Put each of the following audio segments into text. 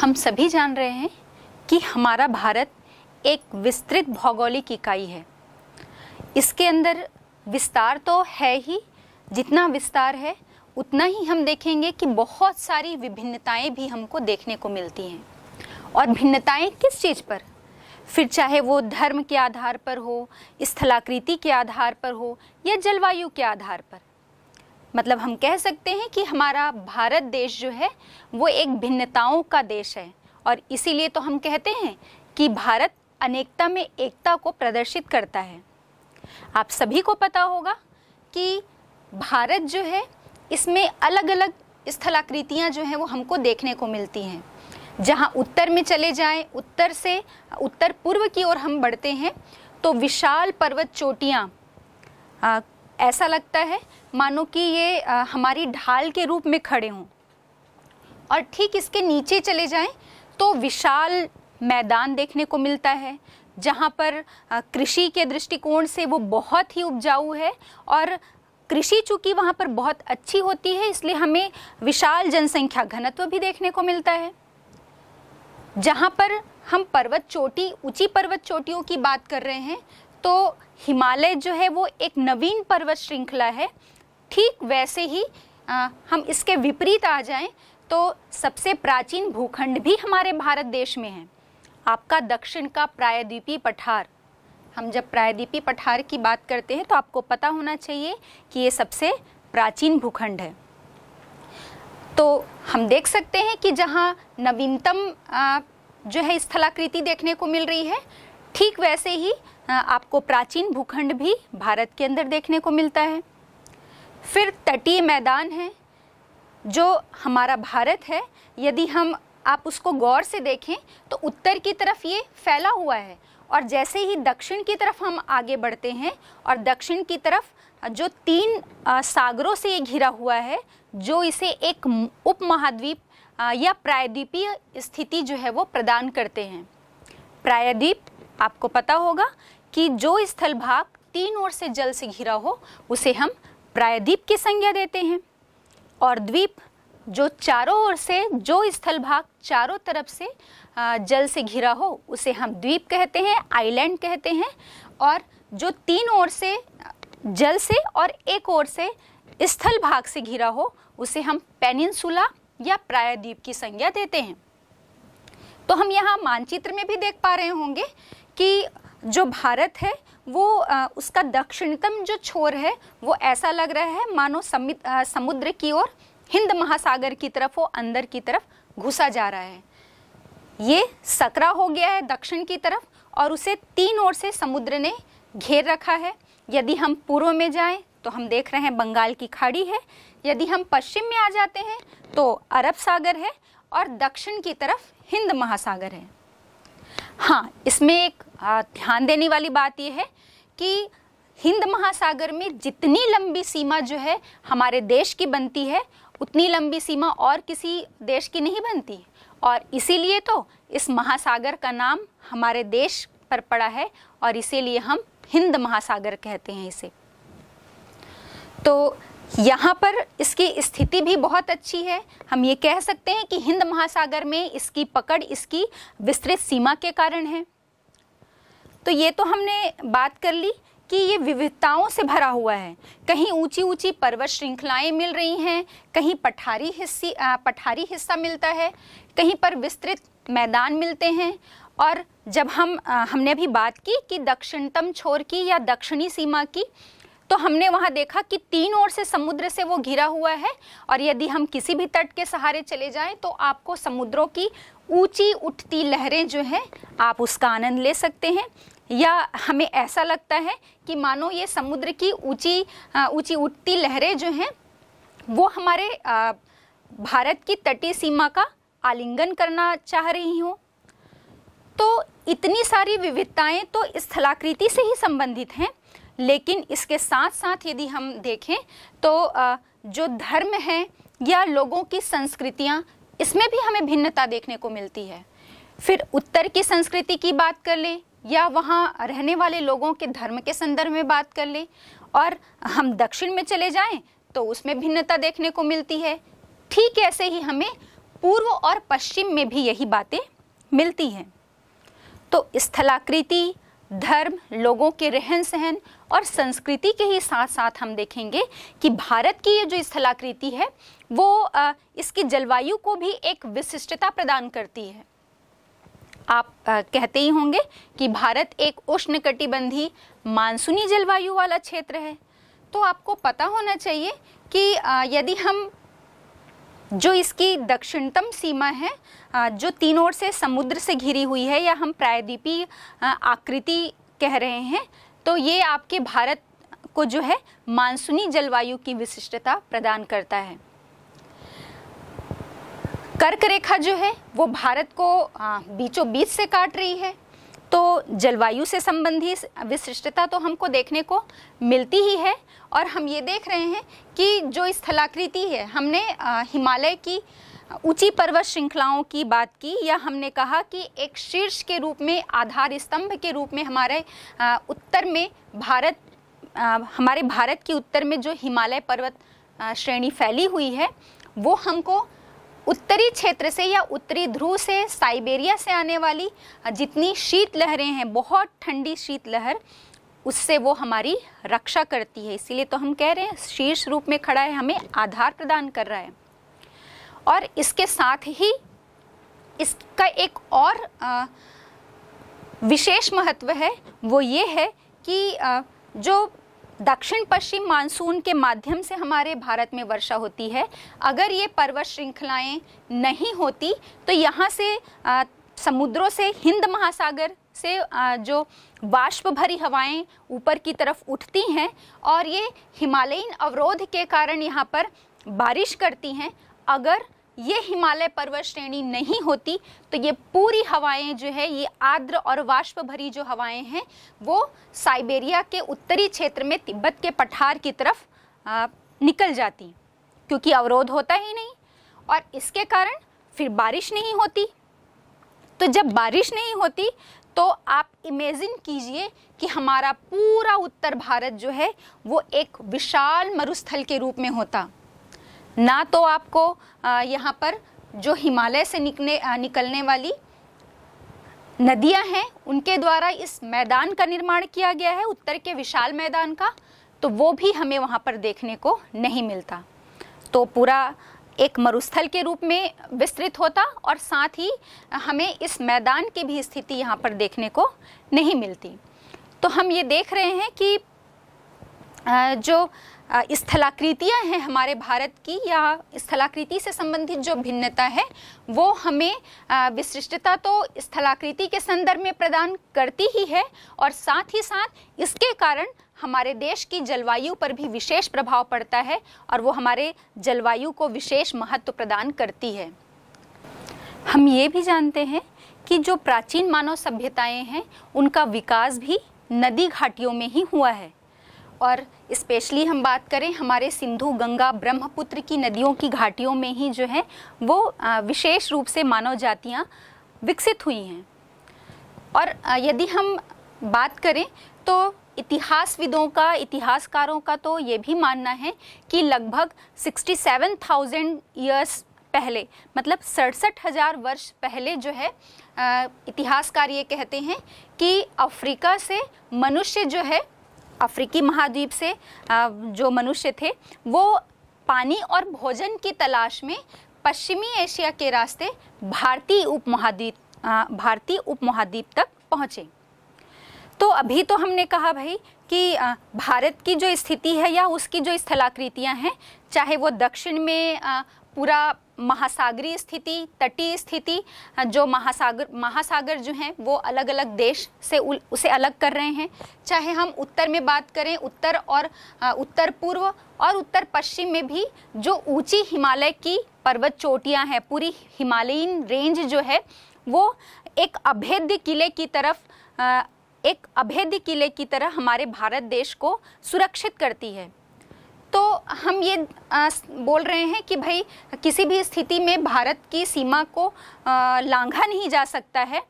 हम सभी जान रहे हैं कि हमारा भारत एक विस्तृत भौगोलिक इकाई है इसके अंदर विस्तार तो है ही जितना विस्तार है उतना ही हम देखेंगे कि बहुत सारी विभिन्नताएं भी हमको देखने को मिलती हैं और भिन्नताएं किस चीज़ पर फिर चाहे वो धर्म के आधार पर हो स्थलाकृति के आधार पर हो या जलवायु के आधार पर मतलब हम कह सकते हैं कि हमारा भारत देश जो है वो एक भिन्नताओं का देश है और इसीलिए तो हम कहते हैं कि भारत अनेकता में एकता को प्रदर्शित करता है आप सभी को पता होगा कि भारत जो है इसमें अलग अलग स्थलाकृतियाँ जो हैं वो हमको देखने को मिलती हैं जहाँ उत्तर में चले जाएं उत्तर से उत्तर पूर्व की ओर हम बढ़ते हैं तो विशाल पर्वत चोटियाँ ऐसा लगता है मानो कि ये आ, हमारी ढाल के रूप में खड़े हों और ठीक इसके नीचे चले जाएं तो विशाल मैदान देखने को मिलता है जहाँ पर कृषि के दृष्टिकोण से वो बहुत ही उपजाऊ है और कृषि चूँकि वहाँ पर बहुत अच्छी होती है इसलिए हमें विशाल जनसंख्या घनत्व भी देखने को मिलता है जहाँ पर हम पर्वत चोटी ऊंची पर्वत चोटियों की बात कर रहे हैं तो हिमालय जो है वो एक नवीन पर्वत श्रृंखला है ठीक वैसे ही आ, हम इसके विपरीत आ जाएं तो सबसे प्राचीन भूखंड भी हमारे भारत देश में है आपका दक्षिण का प्रायद्वीपी पठार हम जब प्रायद्वीपी पठार की बात करते हैं तो आपको पता होना चाहिए कि ये सबसे प्राचीन भूखंड है तो हम देख सकते हैं कि जहाँ नवीनतम जो है स्थलाकृति देखने को मिल रही है ठीक वैसे ही आपको प्राचीन भूखंड भी भारत के अंदर देखने को मिलता है फिर तटीय मैदान है जो हमारा भारत है यदि हम आप उसको गौर से देखें तो उत्तर की तरफ ये फैला हुआ है और जैसे ही दक्षिण की तरफ हम आगे बढ़ते हैं और दक्षिण की तरफ जो तीन सागरों से ये घिरा हुआ है जो इसे एक उप महाद्वीप या प्रायद्वीपीय स्थिति जो है वो प्रदान करते हैं प्रायद्वीप आपको पता होगा कि जो स्थल भाग तीन ओर से जल से घिरा हो उसे हम प्रायद्वीप की संज्ञा देते हैं और द्वीप जो चारों ओर से जो स्थल भाग चारों तरफ से जल से घिरा हो उसे हम द्वीप कहते हैं आइलैंड कहते हैं और जो तीन ओर से जल से और एक ओर से स्थल भाग से घिरा हो उसे हम पेनिनसुला या प्रायद्वीप की संज्ञा देते हैं तो हम यहाँ मानचित्र में भी देख पा रहे होंगे कि जो भारत है वो उसका दक्षिणतम जो छोर है वो ऐसा लग रहा है मानो समित समुद्र की ओर हिंद महासागर की तरफ वो अंदर की तरफ घुसा जा रहा है ये सकरा हो गया है दक्षिण की तरफ और उसे तीन ओर से समुद्र ने घेर रखा है यदि हम पूर्व में जाएं तो हम देख रहे हैं बंगाल की खाड़ी है यदि हम पश्चिम में आ जाते हैं तो अरब सागर है और दक्षिण की तरफ हिंद महासागर है हाँ इसमें एक ध्यान देने वाली बात यह है कि हिंद महासागर में जितनी लंबी सीमा जो है हमारे देश की बनती है उतनी लंबी सीमा और किसी देश की नहीं बनती और इसीलिए तो इस महासागर का नाम हमारे देश पर पड़ा है और इसीलिए हम हिंद महासागर कहते हैं इसे तो यहाँ पर इसकी स्थिति भी बहुत अच्छी है हम ये कह सकते हैं कि हिंद महासागर में इसकी पकड़ इसकी विस्तृत सीमा के कारण है तो ये तो हमने बात कर ली कि ये विविधताओं से भरा हुआ है कहीं ऊंची ऊंची पर्वत श्रृंखलाएं मिल रही हैं कहीं पठारी हिस्सी पठारी हिस्सा मिलता है कहीं पर विस्तृत मैदान मिलते हैं और जब हम आ, हमने भी बात की कि दक्षिणतम छोर की या दक्षिणी सीमा की तो हमने वहाँ देखा कि तीन ओर से समुद्र से वो घिरा हुआ है और यदि हम किसी भी तट के सहारे चले जाएं तो आपको समुद्रों की ऊंची उठती लहरें जो हैं आप उसका आनंद ले सकते हैं या हमें ऐसा लगता है कि मानो ये समुद्र की ऊंची ऊंची उठती लहरें जो हैं वो हमारे भारत की तटीय सीमा का आलिंगन करना चाह रही हूँ तो इतनी सारी विविधताएं तो स्थलाकृति से ही संबंधित हैं लेकिन इसके साथ साथ यदि हम देखें तो जो धर्म है या लोगों की संस्कृतियाँ इसमें भी हमें भिन्नता देखने को मिलती है फिर उत्तर की संस्कृति की बात कर लें या वहाँ रहने वाले लोगों के धर्म के संदर्भ में बात कर लें और हम दक्षिण में चले जाएं तो उसमें भिन्नता देखने को मिलती है ठीक ऐसे ही हमें पूर्व और पश्चिम में भी यही बातें मिलती हैं तो स्थलाकृति धर्म लोगों के रहन सहन और संस्कृति के ही साथ साथ हम देखेंगे कि भारत की ये जो स्थलाकृति है वो इसकी जलवायु को भी एक विशिष्टता प्रदान करती है आप कहते ही होंगे कि भारत एक उष्ण कटिबंधी मानसूनी जलवायु वाला क्षेत्र है तो आपको पता होना चाहिए कि यदि हम जो इसकी दक्षिणतम सीमा है जो तीन ओर से समुद्र से घिरी हुई है या हम प्रायद्वीपीय आकृति कह रहे हैं तो ये आपके भारत को जो है मानसूनी जलवायु की विशिष्टता प्रदान करता है कर्क रेखा जो है वो भारत को बीचों बीच से काट रही है तो जलवायु से संबंधी विशिष्टता तो हमको देखने को मिलती ही है और हम ये देख रहे हैं कि जो स्थलाकृति है हमने हिमालय की ऊंची पर्वत श्रृंखलाओं की बात की या हमने कहा कि एक शीर्ष के रूप में आधार स्तंभ के रूप में हमारे उत्तर में भारत हमारे भारत के उत्तर में जो हिमालय पर्वत श्रेणी फैली हुई है वो हमको उत्तरी क्षेत्र से या उत्तरी ध्रुव से साइबेरिया से आने वाली जितनी शीत लहरें हैं बहुत ठंडी शीत लहर उससे वो हमारी रक्षा करती है इसीलिए तो हम कह रहे हैं शीर्ष रूप में खड़ा है हमें आधार प्रदान कर रहा है और इसके साथ ही इसका एक और विशेष महत्व है वो ये है कि जो दक्षिण पश्चिम मानसून के माध्यम से हमारे भारत में वर्षा होती है अगर ये पर्वत श्रृंखलाएं नहीं होती तो यहाँ से समुद्रों से हिंद महासागर से जो वाष्प भरी हवाएं ऊपर की तरफ उठती हैं और ये हिमालयीन अवरोध के कारण यहाँ पर बारिश करती हैं अगर ये हिमालय पर्वत श्रेणी नहीं होती तो ये पूरी हवाएं जो है ये आर्द्र और वाष्प भरी जो हवाएं हैं वो साइबेरिया के उत्तरी क्षेत्र में तिब्बत के पठार की तरफ आ, निकल जाती क्योंकि अवरोध होता ही नहीं और इसके कारण फिर बारिश नहीं होती तो जब बारिश नहीं होती तो आप इमेजिन कीजिए कि हमारा पूरा उत्तर भारत जो है वो एक विशाल मरुस्थल के रूप में होता ना तो आपको यहाँ पर जो हिमालय से निकने निकलने वाली नदियाँ हैं उनके द्वारा इस मैदान का निर्माण किया गया है उत्तर के विशाल मैदान का तो वो भी हमें वहाँ पर देखने को नहीं मिलता तो पूरा एक मरुस्थल के रूप में विस्तृत होता और साथ ही हमें इस मैदान की भी स्थिति यहाँ पर देखने को नहीं मिलती तो हम ये देख रहे हैं कि जो स्थलाकृतियाँ हैं हमारे भारत की या स्थलाकृति से संबंधित जो भिन्नता है वो हमें विशिष्टता तो स्थलाकृति के संदर्भ में प्रदान करती ही है और साथ ही साथ इसके कारण हमारे देश की जलवायु पर भी विशेष प्रभाव पड़ता है और वो हमारे जलवायु को विशेष महत्व प्रदान करती है हम ये भी जानते हैं कि जो प्राचीन मानव सभ्यताएं हैं उनका विकास भी नदी घाटियों में ही हुआ है और स्पेशली हम बात करें हमारे सिंधु गंगा ब्रह्मपुत्र की नदियों की घाटियों में ही जो है वो विशेष रूप से मानव जातियाँ विकसित हुई हैं और यदि हम बात करें तो इतिहासविदों का इतिहासकारों का तो ये भी मानना है कि लगभग 67,000 ईयर्स पहले मतलब सड़सठ हज़ार वर्ष पहले जो है इतिहासकार ये कहते हैं कि अफ्रीका से मनुष्य जो है अफ्रीकी महाद्वीप से जो मनुष्य थे वो पानी और भोजन की तलाश में पश्चिमी एशिया के रास्ते भारतीय उपमहाद्वीप भारतीय उपमहाद्वीप तक पहुँचे तो अभी तो हमने कहा भाई कि भारत की जो स्थिति है या उसकी जो स्थलाकृतियाँ हैं चाहे वो दक्षिण में पूरा महासागरीय स्थिति तटीय स्थिति जो महासागर महासागर जो हैं वो अलग अलग देश से उ, उसे अलग कर रहे हैं चाहे हम उत्तर में बात करें उत्तर और उत्तर पूर्व और उत्तर पश्चिम में भी जो ऊंची हिमालय की पर्वत चोटियां हैं पूरी हिमालयीन रेंज जो है वो एक अभेद्य किले की तरफ आ, एक अभेद्य किले की तरह हमारे भारत देश को सुरक्षित करती है तो हम ये आ, बोल रहे हैं कि भाई किसी भी स्थिति में भारत की सीमा को आ, लांघा नहीं जा सकता है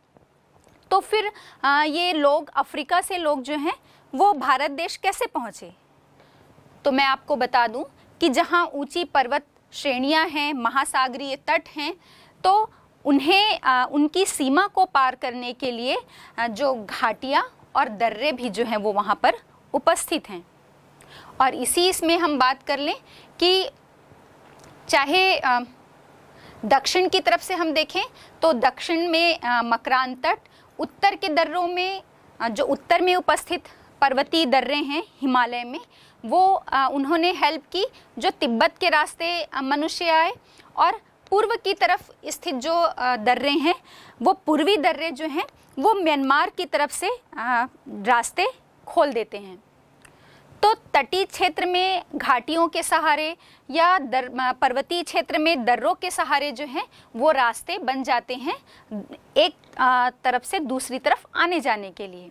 तो फिर आ, ये लोग अफ्रीका से लोग जो हैं वो भारत देश कैसे पहुँचे तो मैं आपको बता दूं कि जहाँ ऊंची पर्वत श्रेणियाँ हैं महासागरीय तट हैं तो उन्हें आ, उनकी सीमा को पार करने के लिए आ, जो घाटियाँ और दर्रे भी जो हैं वो वहाँ पर उपस्थित हैं और इसी इसमें हम बात कर लें कि चाहे दक्षिण की तरफ से हम देखें तो दक्षिण में मकरान तट उत्तर के दर्रों में जो उत्तर में उपस्थित पर्वतीय दर्रे हैं हिमालय में वो उन्होंने हेल्प की जो तिब्बत के रास्ते मनुष्य आए और पूर्व की तरफ स्थित जो दर्रे हैं वो पूर्वी दर्रे जो हैं वो म्यांमार की तरफ से रास्ते खोल देते हैं तो तटीय क्षेत्र में घाटियों के सहारे या दर पर्वतीय क्षेत्र में दर्रों के सहारे जो हैं वो रास्ते बन जाते हैं एक तरफ से दूसरी तरफ आने जाने के लिए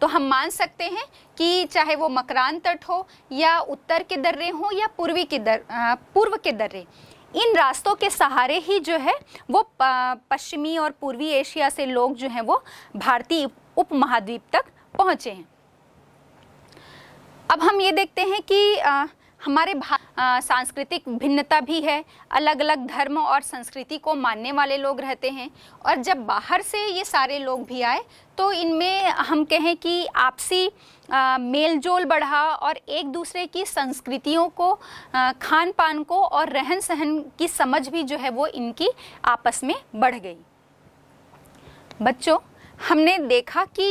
तो हम मान सकते हैं कि चाहे वो मकरान तट हो या उत्तर के दर्रे हों या पूर्वी के दर पूर्व के दर्रे इन रास्तों के सहारे ही जो है वो पश्चिमी और पूर्वी एशिया से लोग जो हैं वो भारतीय उपमहाद्वीप तक पहुँचे हैं अब हम ये देखते हैं कि आ, हमारे सांस्कृतिक भिन्नता भी है अलग अलग धर्म और संस्कृति को मानने वाले लोग रहते हैं और जब बाहर से ये सारे लोग भी आए तो इनमें हम कहें कि आपसी मेल जोल बढ़ा और एक दूसरे की संस्कृतियों को खान पान को और रहन सहन की समझ भी जो है वो इनकी आपस में बढ़ गई बच्चों हमने देखा कि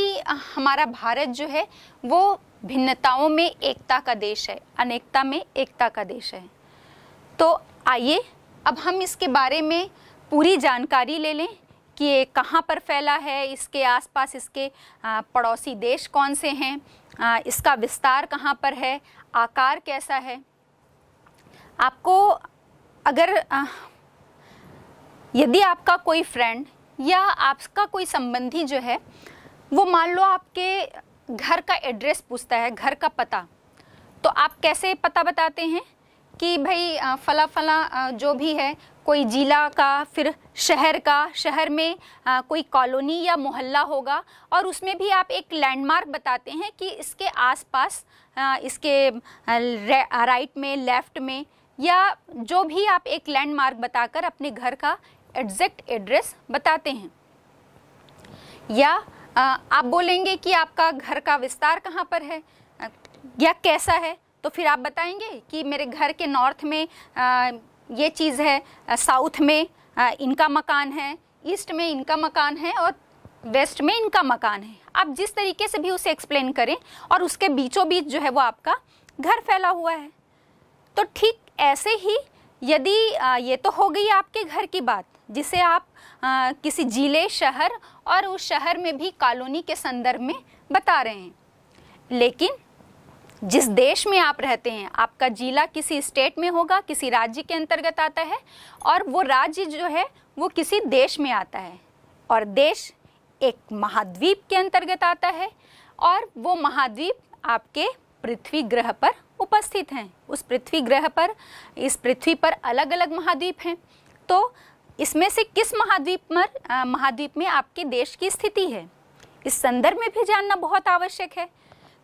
हमारा भारत जो है वो भिन्नताओं में एकता का देश है अनेकता में एकता का देश है तो आइए अब हम इसके बारे में पूरी जानकारी ले लें कि ये कहाँ पर फैला है इसके आसपास इसके पड़ोसी देश कौन से हैं इसका विस्तार कहाँ पर है आकार कैसा है आपको अगर यदि आपका कोई फ्रेंड या आपका कोई संबंधी जो है वो मान लो आपके घर का एड्रेस पूछता है घर का पता तो आप कैसे पता बताते हैं कि भाई फला फला जो भी है कोई जिला का फिर शहर का शहर में कोई कॉलोनी या मोहल्ला होगा और उसमें भी आप एक लैंडमार्क बताते हैं कि इसके आसपास इसके राइट में लेफ़्ट में या जो भी आप एक लैंडमार्क बताकर अपने घर का एग्जैक्ट एड्रेस बताते हैं या आप बोलेंगे कि आपका घर का विस्तार कहाँ पर है या कैसा है तो फिर आप बताएंगे कि मेरे घर के नॉर्थ में ये चीज़ है साउथ में इनका मकान है ईस्ट में इनका मकान है और वेस्ट में इनका मकान है आप जिस तरीके से भी उसे एक्सप्लेन करें और उसके बीचों बीच जो है वो आपका घर फैला हुआ है तो ठीक ऐसे ही यदि ये तो हो गई आपके घर की बात जिसे आप आ, किसी जिले शहर और उस शहर में भी कॉलोनी के संदर्भ में बता रहे हैं लेकिन जिस देश में आप रहते हैं आपका जिला किसी स्टेट में होगा किसी राज्य के अंतर्गत आता है और वो राज्य जो है वो किसी देश में आता है और देश एक महाद्वीप के अंतर्गत आता है और वो महाद्वीप आपके पृथ्वी ग्रह पर उपस्थित हैं उस पृथ्वी ग्रह पर इस पृथ्वी पर अलग अलग महाद्वीप हैं तो इसमें से किस महाद्वीप पर महाद्वीप में आपके देश की स्थिति है इस संदर्भ में भी जानना बहुत आवश्यक है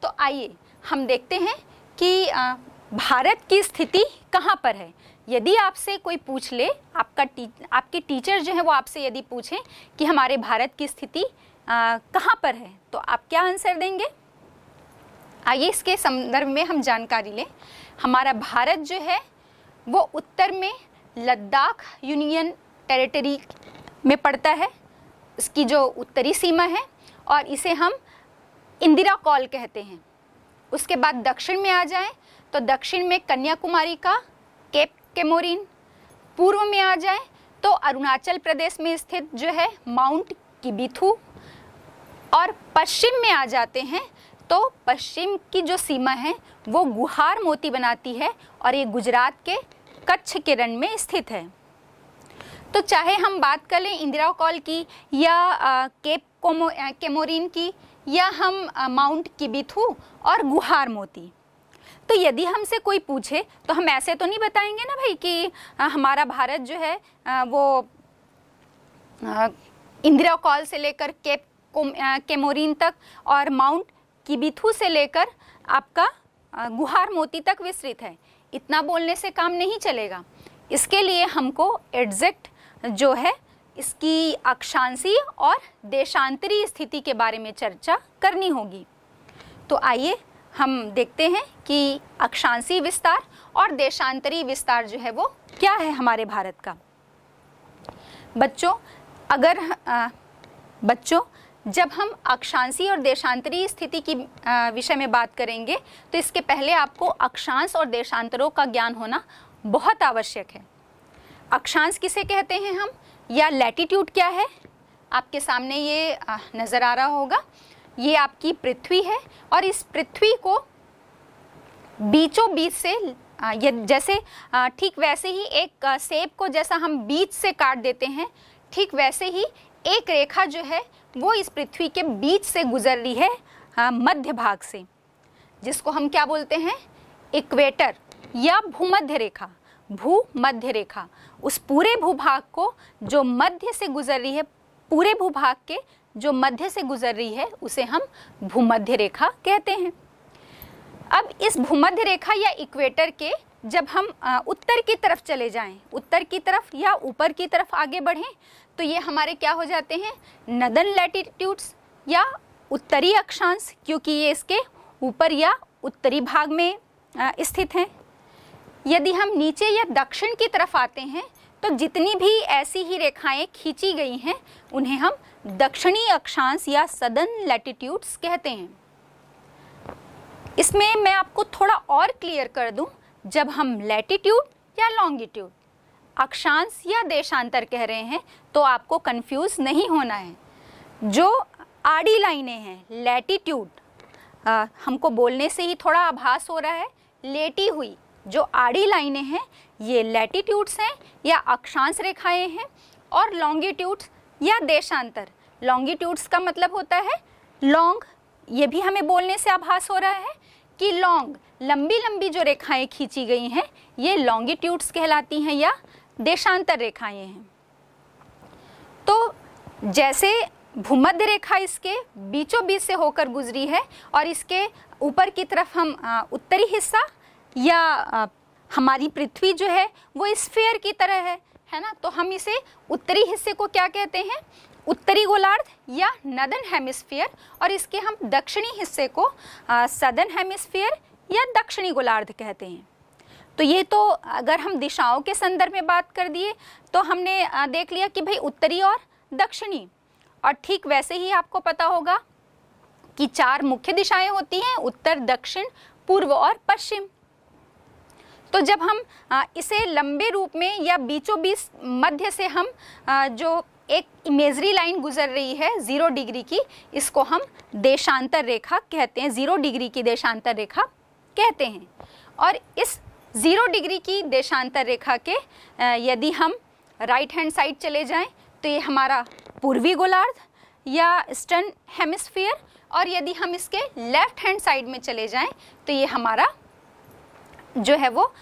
तो आइए हम देखते हैं कि आ, भारत की स्थिति कहाँ पर है यदि आपसे कोई पूछ ले आपका टी, आपके टीचर जो हैं वो आपसे यदि पूछें कि हमारे भारत की स्थिति कहाँ पर है तो आप क्या आंसर देंगे आइए इसके संदर्भ में हम जानकारी लें हमारा भारत जो है वो उत्तर में लद्दाख यूनियन टेरिटरी में पड़ता है इसकी जो उत्तरी सीमा है और इसे हम इंदिरा कॉल कहते हैं उसके बाद दक्षिण में आ जाएं तो दक्षिण में कन्याकुमारी का केप केमोरिन पूर्व में आ जाएं तो अरुणाचल प्रदेश में स्थित जो है माउंट किबिथू और पश्चिम में आ जाते हैं तो पश्चिम की जो सीमा है वो गुहार मोती बनाती है और ये गुजरात के कच्छ किरण में स्थित है तो चाहे हम बात कर लें इंदिरा कॉल की या केप कोमो केमोरिन की या हम माउंट किबिथू और गुहार मोती तो यदि हमसे कोई पूछे तो हम ऐसे तो नहीं बताएंगे ना भाई कि हमारा भारत जो है वो इंदिरा कॉल से लेकर केप केमोरिन तक और माउंट किबिथू से लेकर आपका गुहार मोती तक विस्तृत है इतना बोलने से काम नहीं चलेगा इसके लिए हमको एग्जैक्ट जो है इसकी अक्षांशी और देशांतरी स्थिति के बारे में चर्चा करनी होगी तो आइए हम देखते हैं कि अक्षांशी विस्तार और देशांतरी विस्तार जो है वो क्या है हमारे भारत का बच्चों अगर आ, बच्चों जब हम अक्षांशी और देशांतरी स्थिति की विषय में बात करेंगे तो इसके पहले आपको अक्षांश और देशांतरों का ज्ञान होना बहुत आवश्यक है अक्षांश किसे कहते हैं हम या लैटिट्यूड क्या है आपके सामने ये नज़र आ रहा होगा ये आपकी पृथ्वी है और इस पृथ्वी को बीचों बीच से ये जैसे ठीक वैसे ही एक सेब को जैसा हम बीच से काट देते हैं ठीक वैसे ही एक रेखा जो है वो इस पृथ्वी के बीच से गुजर रही है मध्य भाग से जिसको हम क्या बोलते हैं इक्वेटर या भूमध्य रेखा भू मध्य रेखा उस पूरे भूभाग को जो मध्य से गुजर रही है पूरे भूभाग के जो मध्य से गुजर रही है उसे हम भूमध्य रेखा कहते हैं अब इस भूमध्य रेखा या इक्वेटर के जब हम उत्तर की तरफ चले जाएं उत्तर की तरफ या ऊपर की तरफ आगे बढ़ें तो ये हमारे क्या हो जाते हैं नदन लैटिट्यूड्स या उत्तरी अक्षांश क्योंकि ये इसके ऊपर या उत्तरी भाग में स्थित हैं यदि हम नीचे या दक्षिण की तरफ आते हैं तो जितनी भी ऐसी ही रेखाएं खींची गई हैं उन्हें हम दक्षिणी अक्षांश या सदन लैटिट्यूड्स कहते हैं इसमें मैं आपको थोड़ा और क्लियर कर दूं जब हम लैटिट्यूड या लॉन्गिट्यूड अक्षांश या देशांतर कह रहे हैं तो आपको कंफ्यूज नहीं होना है जो आड़ी लाइनें हैं लैटिट्यूड हमको बोलने से ही थोड़ा आभास हो रहा है लेटी हुई जो आड़ी लाइनें हैं ये लैटिट्यूड्स हैं या अक्षांश रेखाएं हैं और लॉन्गिट्यूड्स या देशांतर लॉन्गिट्यूड्स का मतलब होता है लॉन्ग ये भी हमें बोलने से आभास हो रहा है कि लॉन्ग लंबी लंबी जो रेखाएं खींची गई हैं ये लॉन्गिट्यूड्स कहलाती हैं या देशांतर रेखाएं हैं तो जैसे भूमध्य रेखा इसके बीचों बीच से होकर गुजरी है और इसके ऊपर की तरफ हम उत्तरी हिस्सा या हमारी पृथ्वी जो है वो स्फेयर की तरह है है ना तो हम इसे उत्तरी हिस्से को क्या कहते हैं उत्तरी गोलार्ध या नदन हेमिस्फीयर और इसके हम दक्षिणी हिस्से को सदन हेमिस्फीयर या दक्षिणी गोलार्ध कहते हैं तो ये तो अगर हम दिशाओं के संदर्भ में बात कर दिए तो हमने देख लिया कि भाई उत्तरी और दक्षिणी और ठीक वैसे ही आपको पता होगा कि चार मुख्य दिशाएं होती हैं उत्तर दक्षिण पूर्व और पश्चिम तो जब हम इसे लंबे रूप में या बीचों बीच मध्य से हम जो एक इमेजरी लाइन गुजर रही है ज़ीरो डिग्री की इसको हम देशांतर रेखा कहते हैं ज़ीरो डिग्री की देशांतर रेखा कहते हैं और इस ज़ीरो डिग्री की देशांतर रेखा के यदि हम राइट हैंड साइड चले जाएं तो ये हमारा पूर्वी गोलार्ध या ईस्टर्न हेमिस्फीयर और यदि हम इसके लेफ़्ट हैंड साइड में चले जाएं तो ये हमारा जो है वो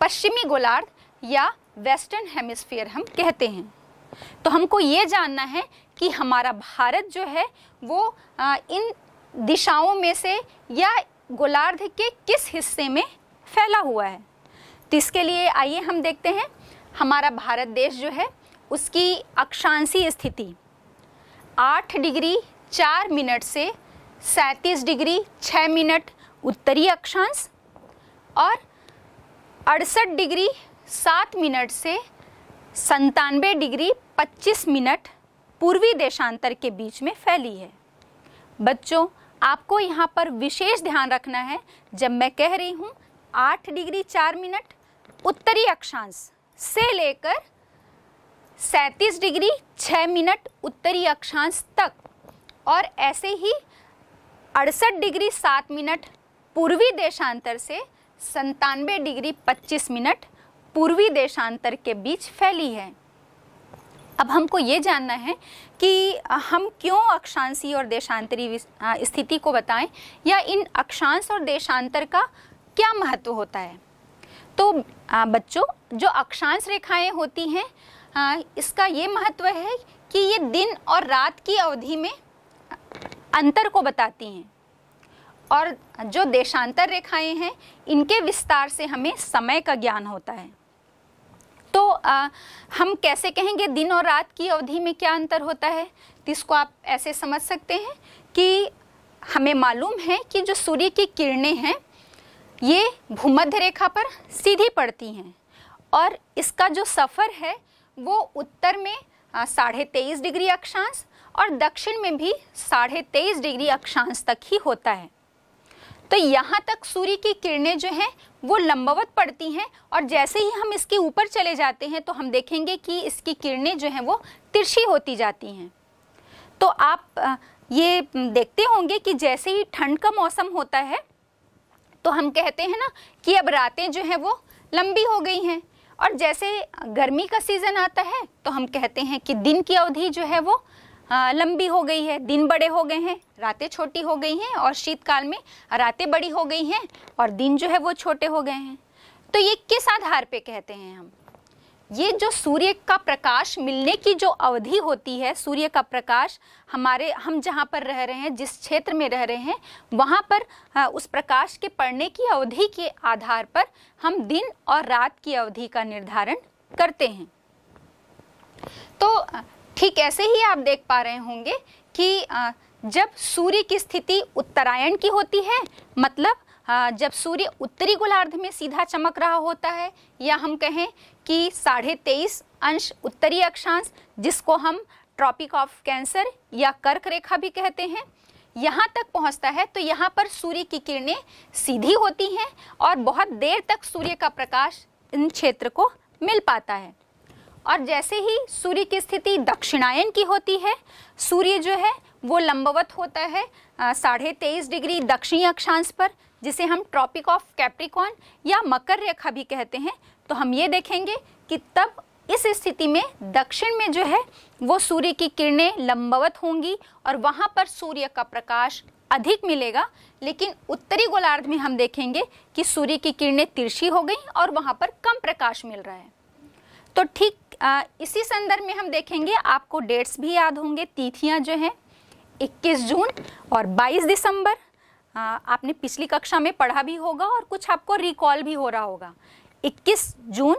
पश्चिमी गोलार्ध या वेस्टर्न हेमिस्फीयर हम कहते हैं तो हमको ये जानना है कि हमारा भारत जो है वो इन दिशाओं में से या गोलार्ध के किस हिस्से में फैला हुआ है तो इसके लिए आइए हम देखते हैं हमारा भारत देश जो है उसकी अक्षांशी स्थिति आठ डिग्री चार मिनट से सैंतीस डिग्री छः मिनट उत्तरी अक्षांश और अड़सठ डिग्री सात मिनट से संतानवे डिग्री पच्चीस मिनट पूर्वी देशांतर के बीच में फैली है बच्चों आपको यहाँ पर विशेष ध्यान रखना है जब मैं कह रही हूँ आठ डिग्री चार मिनट उत्तरी अक्षांश से लेकर सैंतीस डिग्री छः मिनट उत्तरी अक्षांश तक और ऐसे ही अड़सठ डिग्री सात मिनट पूर्वी देशांतर से संतानवे डिग्री 25 मिनट पूर्वी देशांतर के बीच फैली है अब हमको ये जानना है कि हम क्यों अक्षांशी और देशांतरी स्थिति को बताएं या इन अक्षांश और देशांतर का क्या महत्व होता है तो बच्चों जो अक्षांश रेखाएं होती हैं इसका ये महत्व है कि ये दिन और रात की अवधि में अंतर को बताती हैं और जो देशांतर रेखाएं हैं इनके विस्तार से हमें समय का ज्ञान होता है तो आ, हम कैसे कहेंगे दिन और रात की अवधि में क्या अंतर होता है तो इसको आप ऐसे समझ सकते हैं कि हमें मालूम है कि जो सूर्य की किरणें हैं ये भूमध्य रेखा पर सीधी पड़ती हैं और इसका जो सफ़र है वो उत्तर में साढ़े तेईस डिग्री अक्षांश और दक्षिण में भी साढ़े तेईस डिग्री अक्षांश तक ही होता है तो यहाँ तक सूर्य की किरणें जो हैं वो लंबवत पड़ती हैं और जैसे ही हम इसके ऊपर चले जाते हैं तो हम देखेंगे कि इसकी किरणें जो हैं वो तिरछी होती जाती हैं तो आप ये देखते होंगे कि जैसे ही ठंड का मौसम होता है तो हम कहते हैं ना कि अब रातें जो हैं वो लंबी हो गई हैं और जैसे गर्मी का सीज़न आता है तो हम कहते हैं कि दिन की अवधि जो है वो हाँ, लंबी हो गई है दिन बड़े हो गए हैं रातें छोटी हो गई हैं और शीतकाल में रातें बड़ी हो गई हैं और दिन जो है वो छोटे हो गए हैं तो ये किस आधार पे कहते हैं हम ये जो सूर्य का प्रकाश मिलने की जो अवधि होती है सूर्य का प्रकाश हमारे हम जहाँ पर रह रहे हैं जिस क्षेत्र में रह रहे हैं वहाँ पर हाँ, उस प्रकाश के पड़ने की अवधि के आधार पर हम दिन और रात की अवधि का निर्धारण करते हैं तो ठीक ऐसे ही आप देख पा रहे होंगे कि जब सूर्य की स्थिति उत्तरायण की होती है मतलब जब सूर्य उत्तरी गोलार्ध में सीधा चमक रहा होता है या हम कहें कि साढ़े तेईस अंश उत्तरी अक्षांश जिसको हम ट्रॉपिक ऑफ कैंसर या कर्क रेखा भी कहते हैं यहाँ तक पहुँचता है तो यहाँ पर सूर्य की किरणें सीधी होती हैं और बहुत देर तक सूर्य का प्रकाश इन क्षेत्र को मिल पाता है और जैसे ही सूर्य की स्थिति दक्षिणायन की होती है सूर्य जो है वो लंबवत होता है साढ़े तेईस डिग्री दक्षिणी अक्षांश पर जिसे हम ट्रॉपिक ऑफ कैप्रिकॉन या मकर रेखा भी कहते हैं तो हम ये देखेंगे कि तब इस स्थिति में दक्षिण में जो है वो सूर्य की किरणें लंबवत होंगी और वहाँ पर सूर्य का प्रकाश अधिक मिलेगा लेकिन उत्तरी गोलार्ध में हम देखेंगे कि सूर्य की किरणें तिरछी हो गई और वहाँ पर कम प्रकाश मिल रहा है तो ठीक इसी संदर्भ में हम देखेंगे आपको डेट्स भी याद होंगे तिथियां जो हैं 21 जून और 22 दिसंबर आपने पिछली कक्षा में पढ़ा भी होगा और कुछ आपको रिकॉल भी हो रहा होगा 21 जून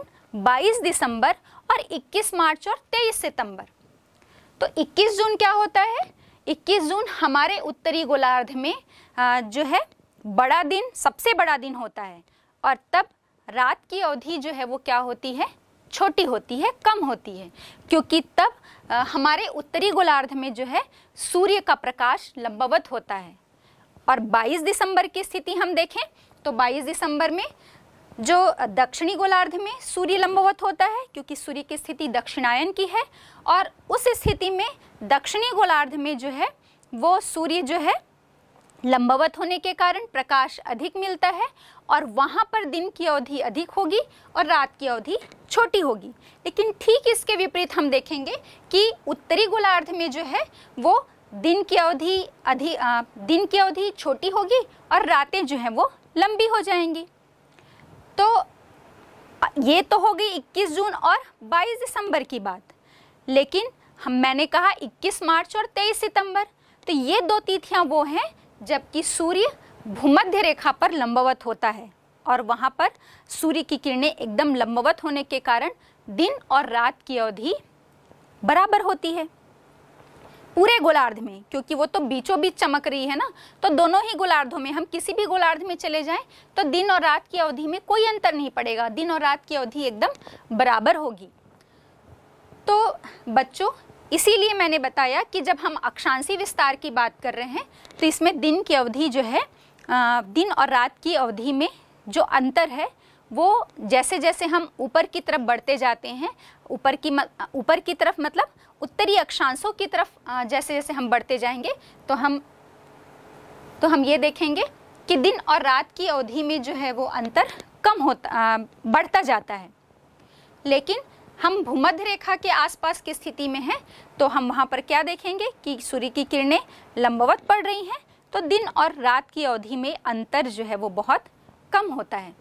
22 दिसंबर और 21 मार्च और 23 सितंबर तो 21 जून क्या होता है 21 जून हमारे उत्तरी गोलार्ध में जो है बड़ा दिन सबसे बड़ा दिन होता है और तब रात की अवधि जो है वो क्या होती है छोटी होती है कम होती है क्योंकि तब हमारे उत्तरी गोलार्ध में जो है सूर्य का प्रकाश लंबवत होता है और 22 दिसंबर की स्थिति हम देखें तो 22 दिसंबर में जो दक्षिणी गोलार्ध में सूर्य लंबवत होता है क्योंकि सूर्य की स्थिति दक्षिणायन की है और उस स्थिति में दक्षिणी गोलार्ध में जो है वो सूर्य जो है लंबवत होने के कारण प्रकाश अधिक मिलता है और वहाँ पर दिन की अवधि अधिक होगी और रात की अवधि छोटी होगी लेकिन ठीक इसके विपरीत हम देखेंगे कि उत्तरी गोलार्ध में जो है वो दिन की अवधि अधि दिन की अवधि छोटी होगी और रातें जो हैं वो लंबी हो जाएंगी तो ये तो हो गई 21 जून और 22 दिसंबर की बात लेकिन हम मैंने कहा 21 मार्च और 23 सितंबर तो ये दो तिथियां वो हैं जबकि सूर्य भूमध्य रेखा पर लंबवत होता है और वहाँ पर सूर्य की किरणें एकदम लंबवत होने के कारण दिन और रात की अवधि बराबर होती है पूरे गोलार्ध में क्योंकि वो तो बीचों बीच चमक रही है ना तो दोनों ही गोलार्धों में हम किसी भी गोलार्ध में चले जाएं तो दिन और रात की अवधि में कोई अंतर नहीं पड़ेगा दिन और रात की अवधि एकदम बराबर होगी तो बच्चों इसीलिए मैंने बताया कि जब हम अक्षांशी विस्तार की बात कर रहे हैं तो इसमें दिन की अवधि जो है दिन और रात की अवधि में जो अंतर है वो जैसे जैसे हम ऊपर की तरफ बढ़ते जाते हैं ऊपर की ऊपर की तरफ मतलब उत्तरी अक्षांशों की तरफ जैसे जैसे हम बढ़ते जाएंगे तो हम तो हम ये देखेंगे कि दिन और रात की अवधि में जो है वो अंतर कम होता बढ़ता जाता है लेकिन हम भूमध्य रेखा के आसपास की स्थिति में हैं तो हम वहाँ पर क्या देखेंगे कि सूर्य की किरणें लंबवत पड़ रही हैं तो दिन और रात की अवधि में अंतर जो है वो बहुत कम होता है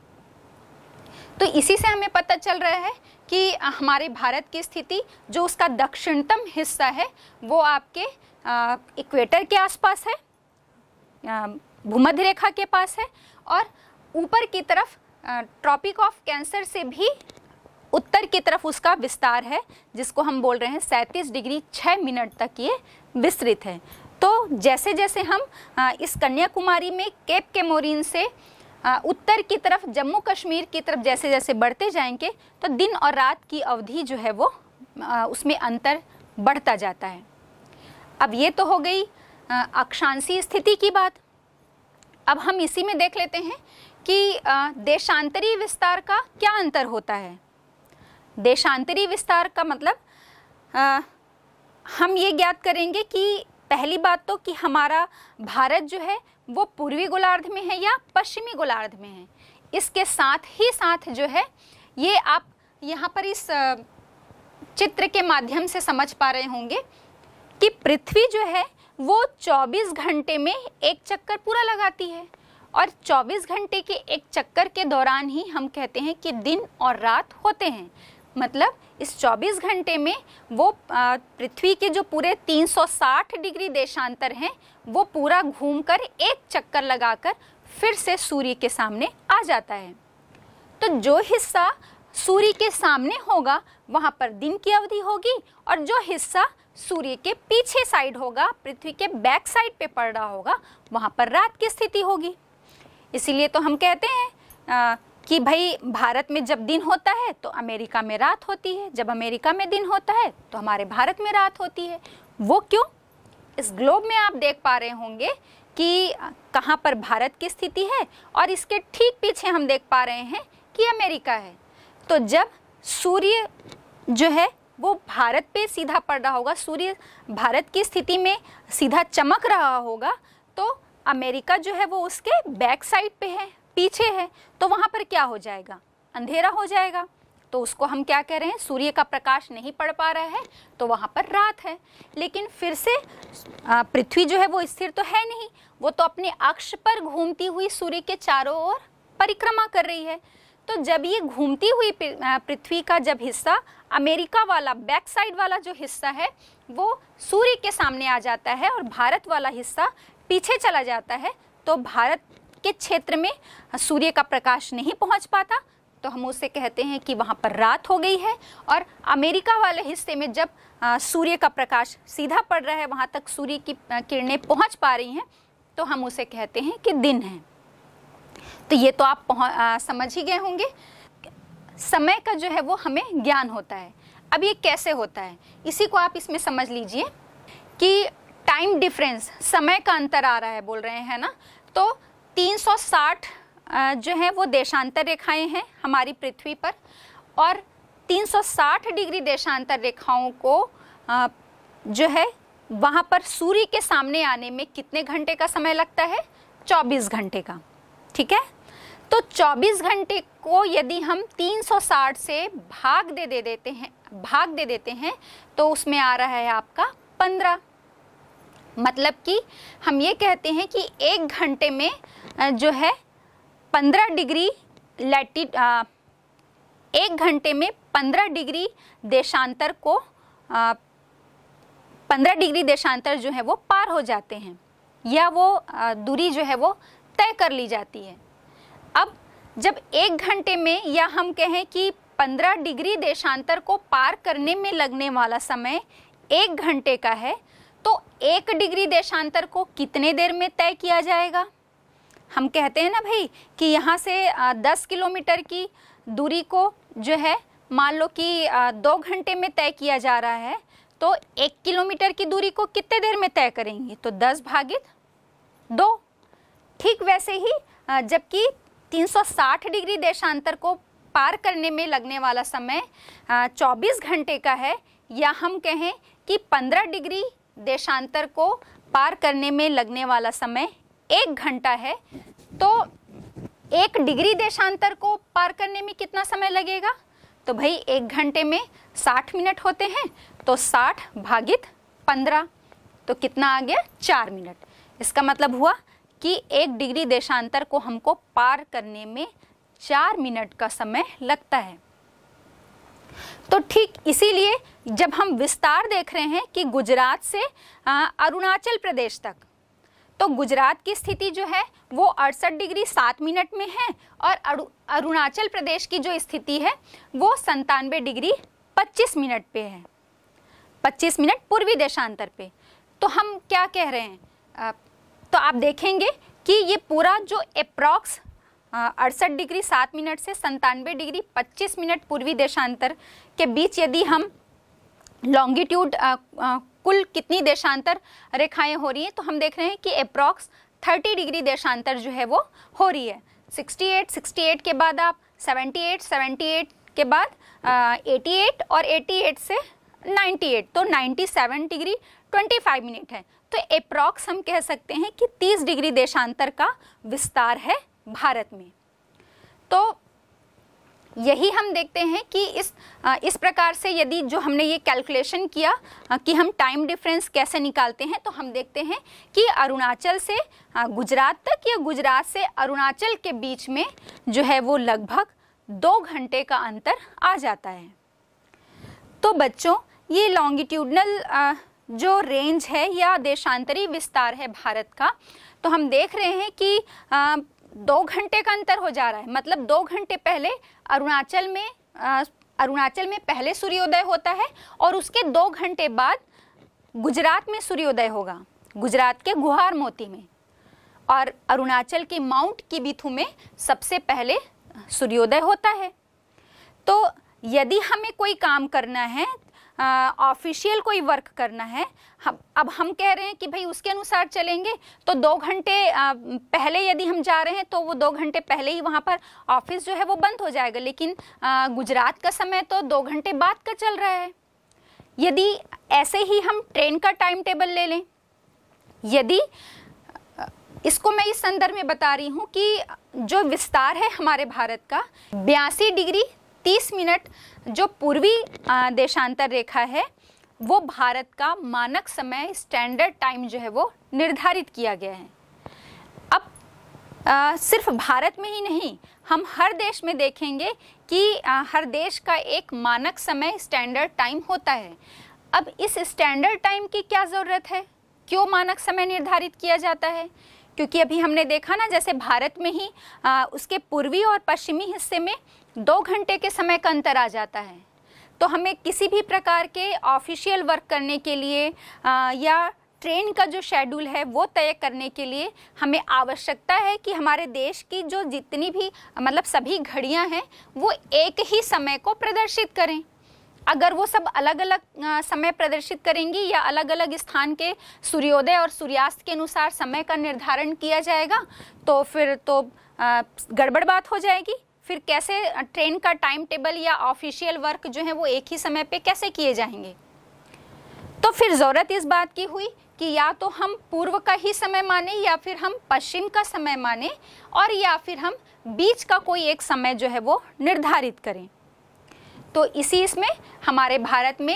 तो इसी से हमें पता चल रहा है कि हमारे भारत की स्थिति जो उसका दक्षिणतम हिस्सा है वो आपके इक्वेटर के आसपास है भूमध्य रेखा के पास है और ऊपर की तरफ ट्रॉपिक ऑफ कैंसर से भी उत्तर की तरफ उसका विस्तार है जिसको हम बोल रहे हैं सैंतीस डिग्री छः मिनट तक ये विस्तृत है तो जैसे जैसे हम इस कन्याकुमारी में केप के मोरिन से उत्तर की तरफ जम्मू कश्मीर की तरफ जैसे जैसे बढ़ते जाएंगे तो दिन और रात की अवधि जो है वो उसमें अंतर बढ़ता जाता है अब ये तो हो गई अक्षांशी स्थिति की बात अब हम इसी में देख लेते हैं कि देशांतरी विस्तार का क्या अंतर होता है देशांतरी विस्तार का मतलब आ, हम ये ज्ञात करेंगे कि पहली बात तो कि हमारा भारत जो है वो पूर्वी गोलार्ध में है या पश्चिमी गोलार्ध में है इसके साथ ही साथ जो है ये आप यहाँ पर इस चित्र के माध्यम से समझ पा रहे होंगे कि पृथ्वी जो है वो 24 घंटे में एक चक्कर पूरा लगाती है और 24 घंटे के एक चक्कर के दौरान ही हम कहते हैं कि दिन और रात होते हैं मतलब इस 24 घंटे में वो पृथ्वी के जो पूरे 360 डिग्री देशांतर हैं वो पूरा घूमकर एक चक्कर लगाकर फिर से सूर्य के सामने आ जाता है तो जो हिस्सा सूर्य के सामने होगा वहाँ पर दिन की अवधि होगी और जो हिस्सा सूर्य के पीछे साइड होगा पृथ्वी के बैक साइड पे पड़ रहा होगा वहाँ पर रात की स्थिति होगी इसीलिए तो हम कहते हैं कि भाई भारत में जब दिन होता है तो अमेरिका में रात होती है जब अमेरिका में दिन होता है तो हमारे भारत में रात होती है वो क्यों इस ग्लोब में आप देख पा रहे होंगे कि कहाँ पर भारत की स्थिति है और इसके ठीक पीछे हम देख पा रहे हैं कि अमेरिका है तो जब सूर्य जो है वो भारत पे सीधा पड़ रहा होगा सूर्य भारत की स्थिति में सीधा चमक रहा होगा तो अमेरिका जो है वो उसके बैक साइड पे है पीछे है तो वहाँ पर क्या हो जाएगा अंधेरा हो जाएगा तो उसको हम क्या कह रहे हैं सूर्य का प्रकाश नहीं पड़ पा रहा है तो वहाँ पर रात है लेकिन फिर से पृथ्वी जो है वो स्थिर तो है नहीं वो तो अपने अक्ष पर घूमती हुई सूर्य के चारों ओर परिक्रमा कर रही है तो जब ये घूमती हुई पृथ्वी का जब हिस्सा अमेरिका वाला बैक साइड वाला जो हिस्सा है वो सूर्य के सामने आ जाता है और भारत वाला हिस्सा पीछे चला जाता है तो भारत के क्षेत्र में सूर्य का प्रकाश नहीं पहुंच पाता तो हम उसे कहते हैं कि वहाँ पर रात हो गई है और अमेरिका वाले हिस्से में जब सूर्य का प्रकाश सीधा पड़ रहा है वहां तक सूर्य की किरणें पहुँच पा रही हैं तो हम उसे कहते हैं कि दिन है तो ये तो आप आ, समझ ही गए होंगे समय का जो है वो हमें ज्ञान होता है अब ये कैसे होता है इसी को आप इसमें समझ लीजिए कि टाइम डिफरेंस समय का अंतर आ रहा है बोल रहे हैं ना तो 360 जो हैं वो देशांतर रेखाएं हैं हमारी पृथ्वी पर और 360 डिग्री देशांतर रेखाओं को जो है वहाँ पर सूर्य के सामने आने में कितने घंटे का समय लगता है 24 घंटे का ठीक है तो 24 घंटे को यदि हम 360 से भाग दे दे देते हैं भाग दे देते हैं तो उसमें आ रहा है आपका मतलब कि हम ये कहते हैं कि एक घंटे में जो है पंद्रह डिग्री लैटिट एक घंटे में पंद्रह डिग्री देशांतर को पंद्रह डिग्री देशांतर जो है वो पार हो जाते हैं या वो दूरी जो है वो तय कर ली जाती है अब जब एक घंटे में या हम कहें कि पंद्रह डिग्री देशांतर को पार करने में लगने वाला समय एक घंटे का है तो एक डिग्री देशांतर को कितने देर में तय किया जाएगा हम कहते हैं ना भाई कि यहाँ से दस किलोमीटर की दूरी को जो है मान लो कि दो घंटे में तय किया जा रहा है तो एक किलोमीटर की दूरी को कितने देर में तय करेंगे तो दस भागित दो ठीक वैसे ही जबकि 360 डिग्री देशांतर को पार करने में लगने वाला समय 24 घंटे का है या हम कहें कि 15 डिग्री देशांतर को पार करने में लगने वाला समय एक घंटा है तो एक डिग्री देशांतर को पार करने में कितना समय लगेगा तो भाई एक घंटे में साठ मिनट होते हैं तो साठ भागित पंद्रह तो कितना आ गया चार मिनट इसका मतलब हुआ कि एक डिग्री देशांतर को हमको पार करने में चार मिनट का समय लगता है तो ठीक इसीलिए जब हम विस्तार देख रहे हैं कि गुजरात से अरुणाचल प्रदेश तक तो गुजरात की स्थिति जो है वो अड़सठ डिग्री सात मिनट में है और अरुणाचल प्रदेश की जो स्थिति है वो संतानवे डिग्री पच्चीस मिनट पे है पच्चीस मिनट पूर्वी देशांतर पे तो हम क्या कह रहे हैं तो आप देखेंगे कि ये पूरा जो अप्रॉक्स अड़सठ डिग्री सात मिनट से संतानवे डिग्री पच्चीस मिनट पूर्वी देशांतर के बीच यदि हम लॉन्गिट्यूड uh, uh, कुल कितनी देशांतर रेखाएं हो रही हैं तो हम देख रहे हैं कि अप्रॉक्स 30 डिग्री देशांतर जो है वो हो रही है 68 68 के बाद आप 78 78 के बाद आ, uh, 88 और 88 से 98 तो 97 डिग्री 25 मिनट है तो अप्रॉक्स हम कह सकते हैं कि 30 डिग्री देशांतर का विस्तार है भारत में तो यही हम देखते हैं कि इस इस प्रकार से यदि जो हमने ये कैलकुलेशन किया कि हम टाइम डिफरेंस कैसे निकालते हैं तो हम देखते हैं कि अरुणाचल से गुजरात तक या गुजरात से अरुणाचल के बीच में जो है वो लगभग दो घंटे का अंतर आ जाता है तो बच्चों ये लॉन्गिट्यूडनल जो रेंज है या देशांतरी विस्तार है भारत का तो हम देख रहे हैं कि दो घंटे का अंतर हो जा रहा है मतलब दो घंटे पहले अरुणाचल में अरुणाचल में पहले सूर्योदय होता है और उसके दो घंटे बाद गुजरात में सूर्योदय होगा गुजरात के गुहार मोती में और अरुणाचल के माउंट किबिथू में सबसे पहले सूर्योदय होता है तो यदि हमें कोई काम करना है ऑफिशियल कोई वर्क करना है हम अब हम कह रहे हैं कि भाई उसके अनुसार चलेंगे तो दो घंटे पहले यदि हम जा रहे हैं तो वो दो घंटे पहले ही वहाँ पर ऑफिस जो है वो बंद हो जाएगा लेकिन गुजरात का समय तो दो घंटे बाद का चल रहा है यदि ऐसे ही हम ट्रेन का टाइम टेबल ले लें यदि इसको मैं इस संदर्भ में बता रही हूँ कि जो विस्तार है हमारे भारत का बयासी डिग्री 30 मिनट जो पूर्वी देशांतर रेखा है वो भारत का मानक समय स्टैंडर्ड टाइम जो है वो निर्धारित किया गया है अब आ, सिर्फ भारत में ही नहीं हम हर देश में देखेंगे कि आ, हर देश का एक मानक समय स्टैंडर्ड टाइम होता है अब इस स्टैंडर्ड टाइम की क्या ज़रूरत है क्यों मानक समय निर्धारित किया जाता है क्योंकि अभी हमने देखा ना जैसे भारत में ही आ, उसके पूर्वी और पश्चिमी हिस्से में दो घंटे के समय का अंतर आ जाता है तो हमें किसी भी प्रकार के ऑफिशियल वर्क करने के लिए आ, या ट्रेन का जो शेड्यूल है वो तय करने के लिए हमें आवश्यकता है कि हमारे देश की जो जितनी भी मतलब सभी घड़ियां हैं वो एक ही समय को प्रदर्शित करें अगर वो सब अलग अलग समय प्रदर्शित करेंगी या अलग अलग स्थान के सूर्योदय और सूर्यास्त के अनुसार समय का निर्धारण किया जाएगा तो फिर तो गड़बड़ बात हो जाएगी फिर कैसे ट्रेन का टाइम टेबल या ऑफिशियल वर्क जो है वो एक ही समय पे कैसे किए जाएंगे तो फिर ज़रूरत इस बात की हुई कि या तो हम पूर्व का ही समय माने या फिर हम पश्चिम का समय माने और या फिर हम बीच का कोई एक समय जो है वो निर्धारित करें तो इसी इसमें हमारे भारत में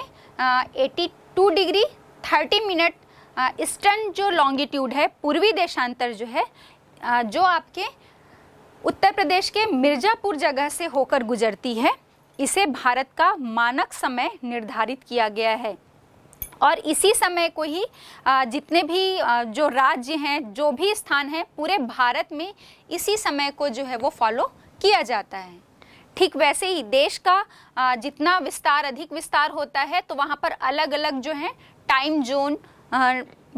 eighty two degree thirty minute eastern जो लॉन्गिट्यूड है पूर्वी देशांतर जो है आ, जो आपके उत्तर प्रदेश के मिर्ज़ापुर जगह से होकर गुजरती है इसे भारत का मानक समय निर्धारित किया गया है और इसी समय को ही जितने भी जो राज्य हैं जो भी स्थान हैं पूरे भारत में इसी समय को जो है वो फॉलो किया जाता है ठीक वैसे ही देश का जितना विस्तार अधिक विस्तार होता है तो वहाँ पर अलग अलग जो है टाइम जोन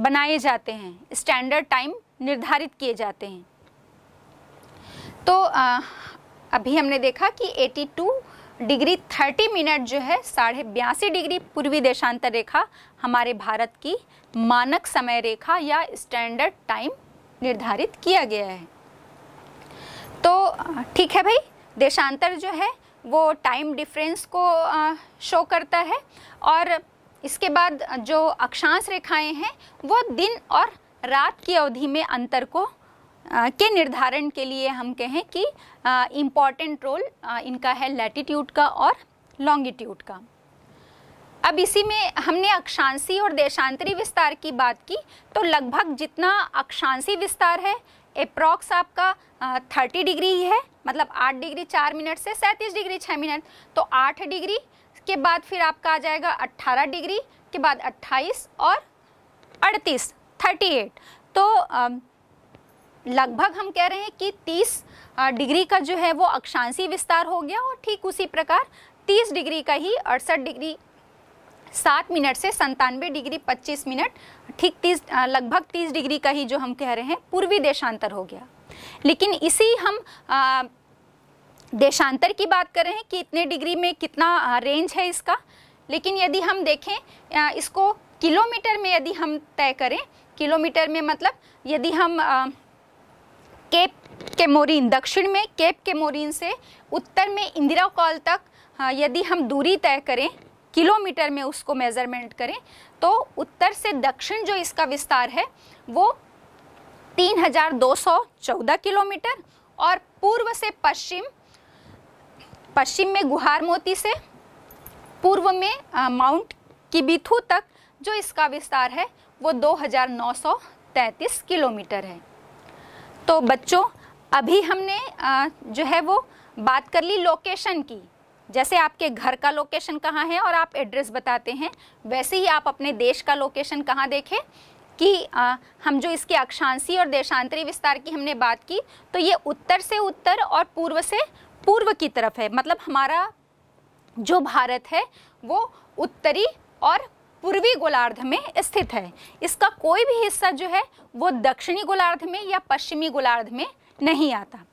बनाए जाते हैं स्टैंडर्ड टाइम निर्धारित किए जाते हैं तो अभी हमने देखा कि 82 डिग्री 30 मिनट जो है साढ़े बयासी डिग्री पूर्वी देशांतर रेखा हमारे भारत की मानक समय रेखा या स्टैंडर्ड टाइम निर्धारित किया गया है तो ठीक है भाई देशांतर जो है वो टाइम डिफरेंस को शो करता है और इसके बाद जो अक्षांश रेखाएं हैं वो दिन और रात की अवधि में अंतर को के निर्धारण के लिए हम कहें कि इम्पॉर्टेंट रोल इनका है लैटिट्यूड का और लॉन्गिट्यूड का अब इसी में हमने अक्षांशी और देशांतरी विस्तार की बात की तो लगभग जितना अक्षांशी विस्तार है अप्रॉक्स आपका थर्टी डिग्री ही है मतलब आठ डिग्री चार मिनट से सैंतीस डिग्री छः मिनट तो आठ डिग्री के बाद फिर आपका आ जाएगा अट्ठारह डिग्री के बाद अट्ठाईस और अड़तीस थर्टी एट तो लगभग हम कह रहे हैं कि तीस डिग्री का जो है वो अक्षांशी विस्तार हो गया और ठीक उसी प्रकार तीस डिग्री का ही अड़सठ डिग्री सात मिनट से संतानवे डिग्री पच्चीस मिनट ठीक तीस लगभग तीस डिग्री का ही जो हम कह रहे हैं पूर्वी देशांतर हो गया लेकिन इसी हम आ, देशांतर की बात कर रहे हैं कि इतने डिग्री में कितना रेंज है इसका लेकिन यदि हम देखें इसको किलोमीटर में यदि हम तय करें किलोमीटर में मतलब यदि हम आ, केप के मोरिन दक्षिण में केप के मोरिन से उत्तर में इंदिरा कॉल तक यदि हम दूरी तय करें किलोमीटर में उसको मेज़रमेंट करें तो उत्तर से दक्षिण जो इसका विस्तार है वो 3214 किलोमीटर और पूर्व से पश्चिम पश्चिम में गुहार मोती से पूर्व में माउंट किबिथू तक जो इसका विस्तार है वो 2933 किलोमीटर है तो बच्चों अभी हमने आ, जो है वो बात कर ली लोकेशन की जैसे आपके घर का लोकेशन कहाँ है और आप एड्रेस बताते हैं वैसे ही आप अपने देश का लोकेशन कहाँ देखें कि आ, हम जो इसके अक्षांशी और देशांतरी विस्तार की हमने बात की तो ये उत्तर से उत्तर और पूर्व से पूर्व की तरफ है मतलब हमारा जो भारत है वो उत्तरी और पूर्वी गोलार्ध में स्थित है इसका कोई भी हिस्सा जो है वो दक्षिणी गोलार्ध में या पश्चिमी गोलार्ध में नहीं आता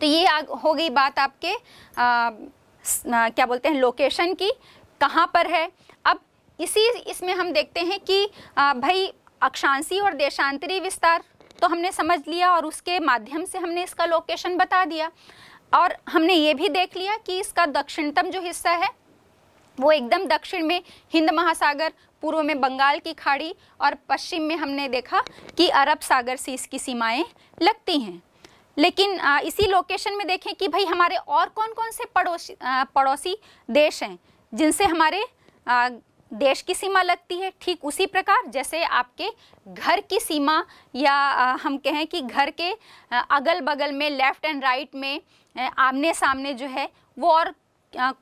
तो ये हो गई बात आपके आ, क्या बोलते हैं लोकेशन की कहाँ पर है अब इसी इसमें हम देखते हैं कि भाई अक्षांशी और देशांतरी विस्तार तो हमने समझ लिया और उसके माध्यम से हमने इसका लोकेशन बता दिया और हमने ये भी देख लिया कि इसका दक्षिणतम जो हिस्सा है वो एकदम दक्षिण में हिंद महासागर पूर्व में बंगाल की खाड़ी और पश्चिम में हमने देखा कि अरब सागर से इसकी सीमाएं लगती हैं लेकिन इसी लोकेशन में देखें कि भाई हमारे और कौन कौन से पड़ोसी पड़ोसी देश हैं जिनसे हमारे देश की सीमा लगती है ठीक उसी प्रकार जैसे आपके घर की सीमा या हम कहें कि घर के अगल बगल में लेफ़्ट एंड राइट में आमने सामने जो है वो और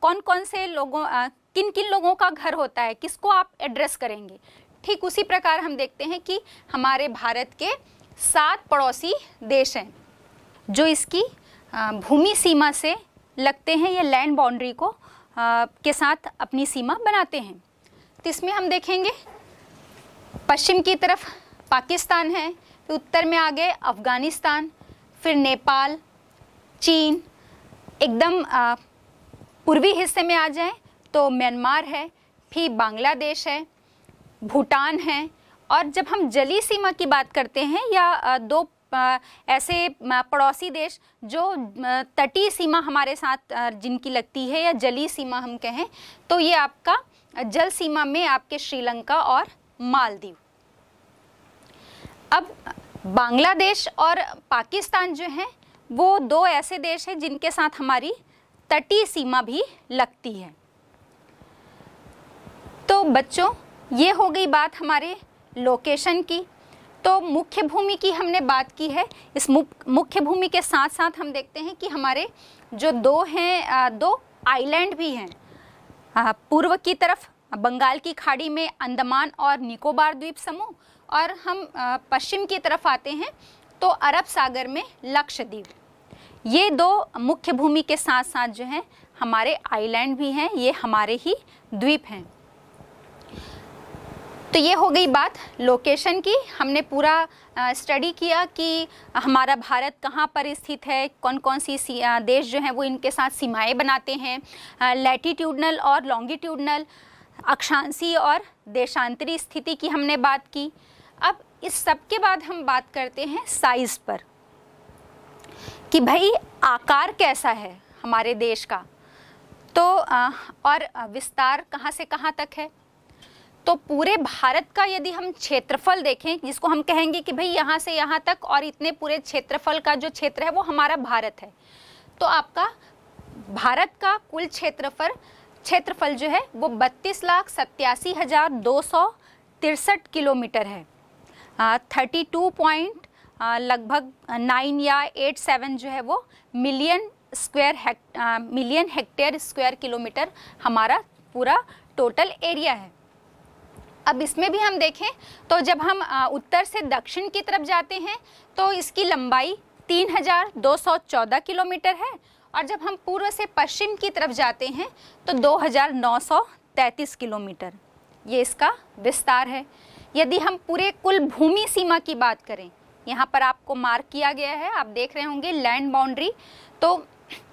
कौन कौन से लोगों किन किन लोगों का घर होता है किसको आप एड्रेस करेंगे ठीक उसी प्रकार हम देखते हैं कि हमारे भारत के सात पड़ोसी देश हैं जो इसकी भूमि सीमा से लगते हैं या लैंड बाउंड्री को आ, के साथ अपनी सीमा बनाते हैं तो इसमें हम देखेंगे पश्चिम की तरफ पाकिस्तान है उत्तर में आ गए अफ़गानिस्तान फिर नेपाल चीन एकदम पूर्वी हिस्से में आ जाए तो म्यांमार है फिर बांग्लादेश है भूटान है और जब हम जली सीमा की बात करते हैं या दो ऐसे पड़ोसी देश जो तटीय सीमा हमारे साथ जिनकी लगती है या जली सीमा हम कहें तो ये आपका जल सीमा में आपके श्रीलंका और मालदीव अब बांग्लादेश और पाकिस्तान जो हैं वो दो ऐसे देश हैं जिनके साथ हमारी तटीय सीमा भी लगती है तो बच्चों ये हो गई बात हमारे लोकेशन की तो मुख्य भूमि की हमने बात की है इस मुख्य भूमि के साथ साथ हम देखते हैं कि हमारे जो दो हैं दो आइलैंड भी हैं पूर्व की तरफ बंगाल की खाड़ी में अंडमान और निकोबार द्वीप समूह और हम पश्चिम की तरफ आते हैं तो अरब सागर में लक्षद्वीप ये दो मुख्य भूमि के साथ साथ जो हैं हमारे आइलैंड भी हैं ये हमारे ही द्वीप हैं तो ये हो गई बात लोकेशन की हमने पूरा स्टडी किया कि हमारा भारत कहाँ पर स्थित है कौन कौन सी देश जो हैं वो इनके साथ सीमाएं बनाते हैं लैटिट्यूडनल और लॉन्गिट्यूडनल अक्षांशी और देशांतरी स्थिति की हमने बात की अब इस सब के बाद हम बात करते हैं साइज़ पर कि भाई आकार कैसा है हमारे देश का तो और विस्तार कहाँ से कहाँ तक है तो पूरे भारत का यदि हम क्षेत्रफल देखें जिसको हम कहेंगे कि भाई यहाँ से यहाँ तक और इतने पूरे क्षेत्रफल का जो क्षेत्र है वो हमारा भारत है तो आपका भारत का कुल क्षेत्रफल क्षेत्रफल जो है वो बत्तीस लाख सत्यासी हज़ार दो सौ तिरसठ किलोमीटर है थर्टी टू पॉइंट लगभग नाइन या एट सेवन जो है वो million square hect million hectare square kilometre हमारा पूरा टोटल एरिया है अब इसमें भी हम देखें तो जब हम उत्तर से दक्षिण की तरफ जाते हैं तो इसकी लंबाई 3,214 किलोमीटर है और जब हम पूर्व से पश्चिम की तरफ जाते हैं तो 2,933 किलोमीटर ये इसका विस्तार है यदि हम पूरे कुल भूमि सीमा की बात करें यहाँ पर आपको मार्क किया गया है आप देख रहे होंगे लैंड बाउंड्री तो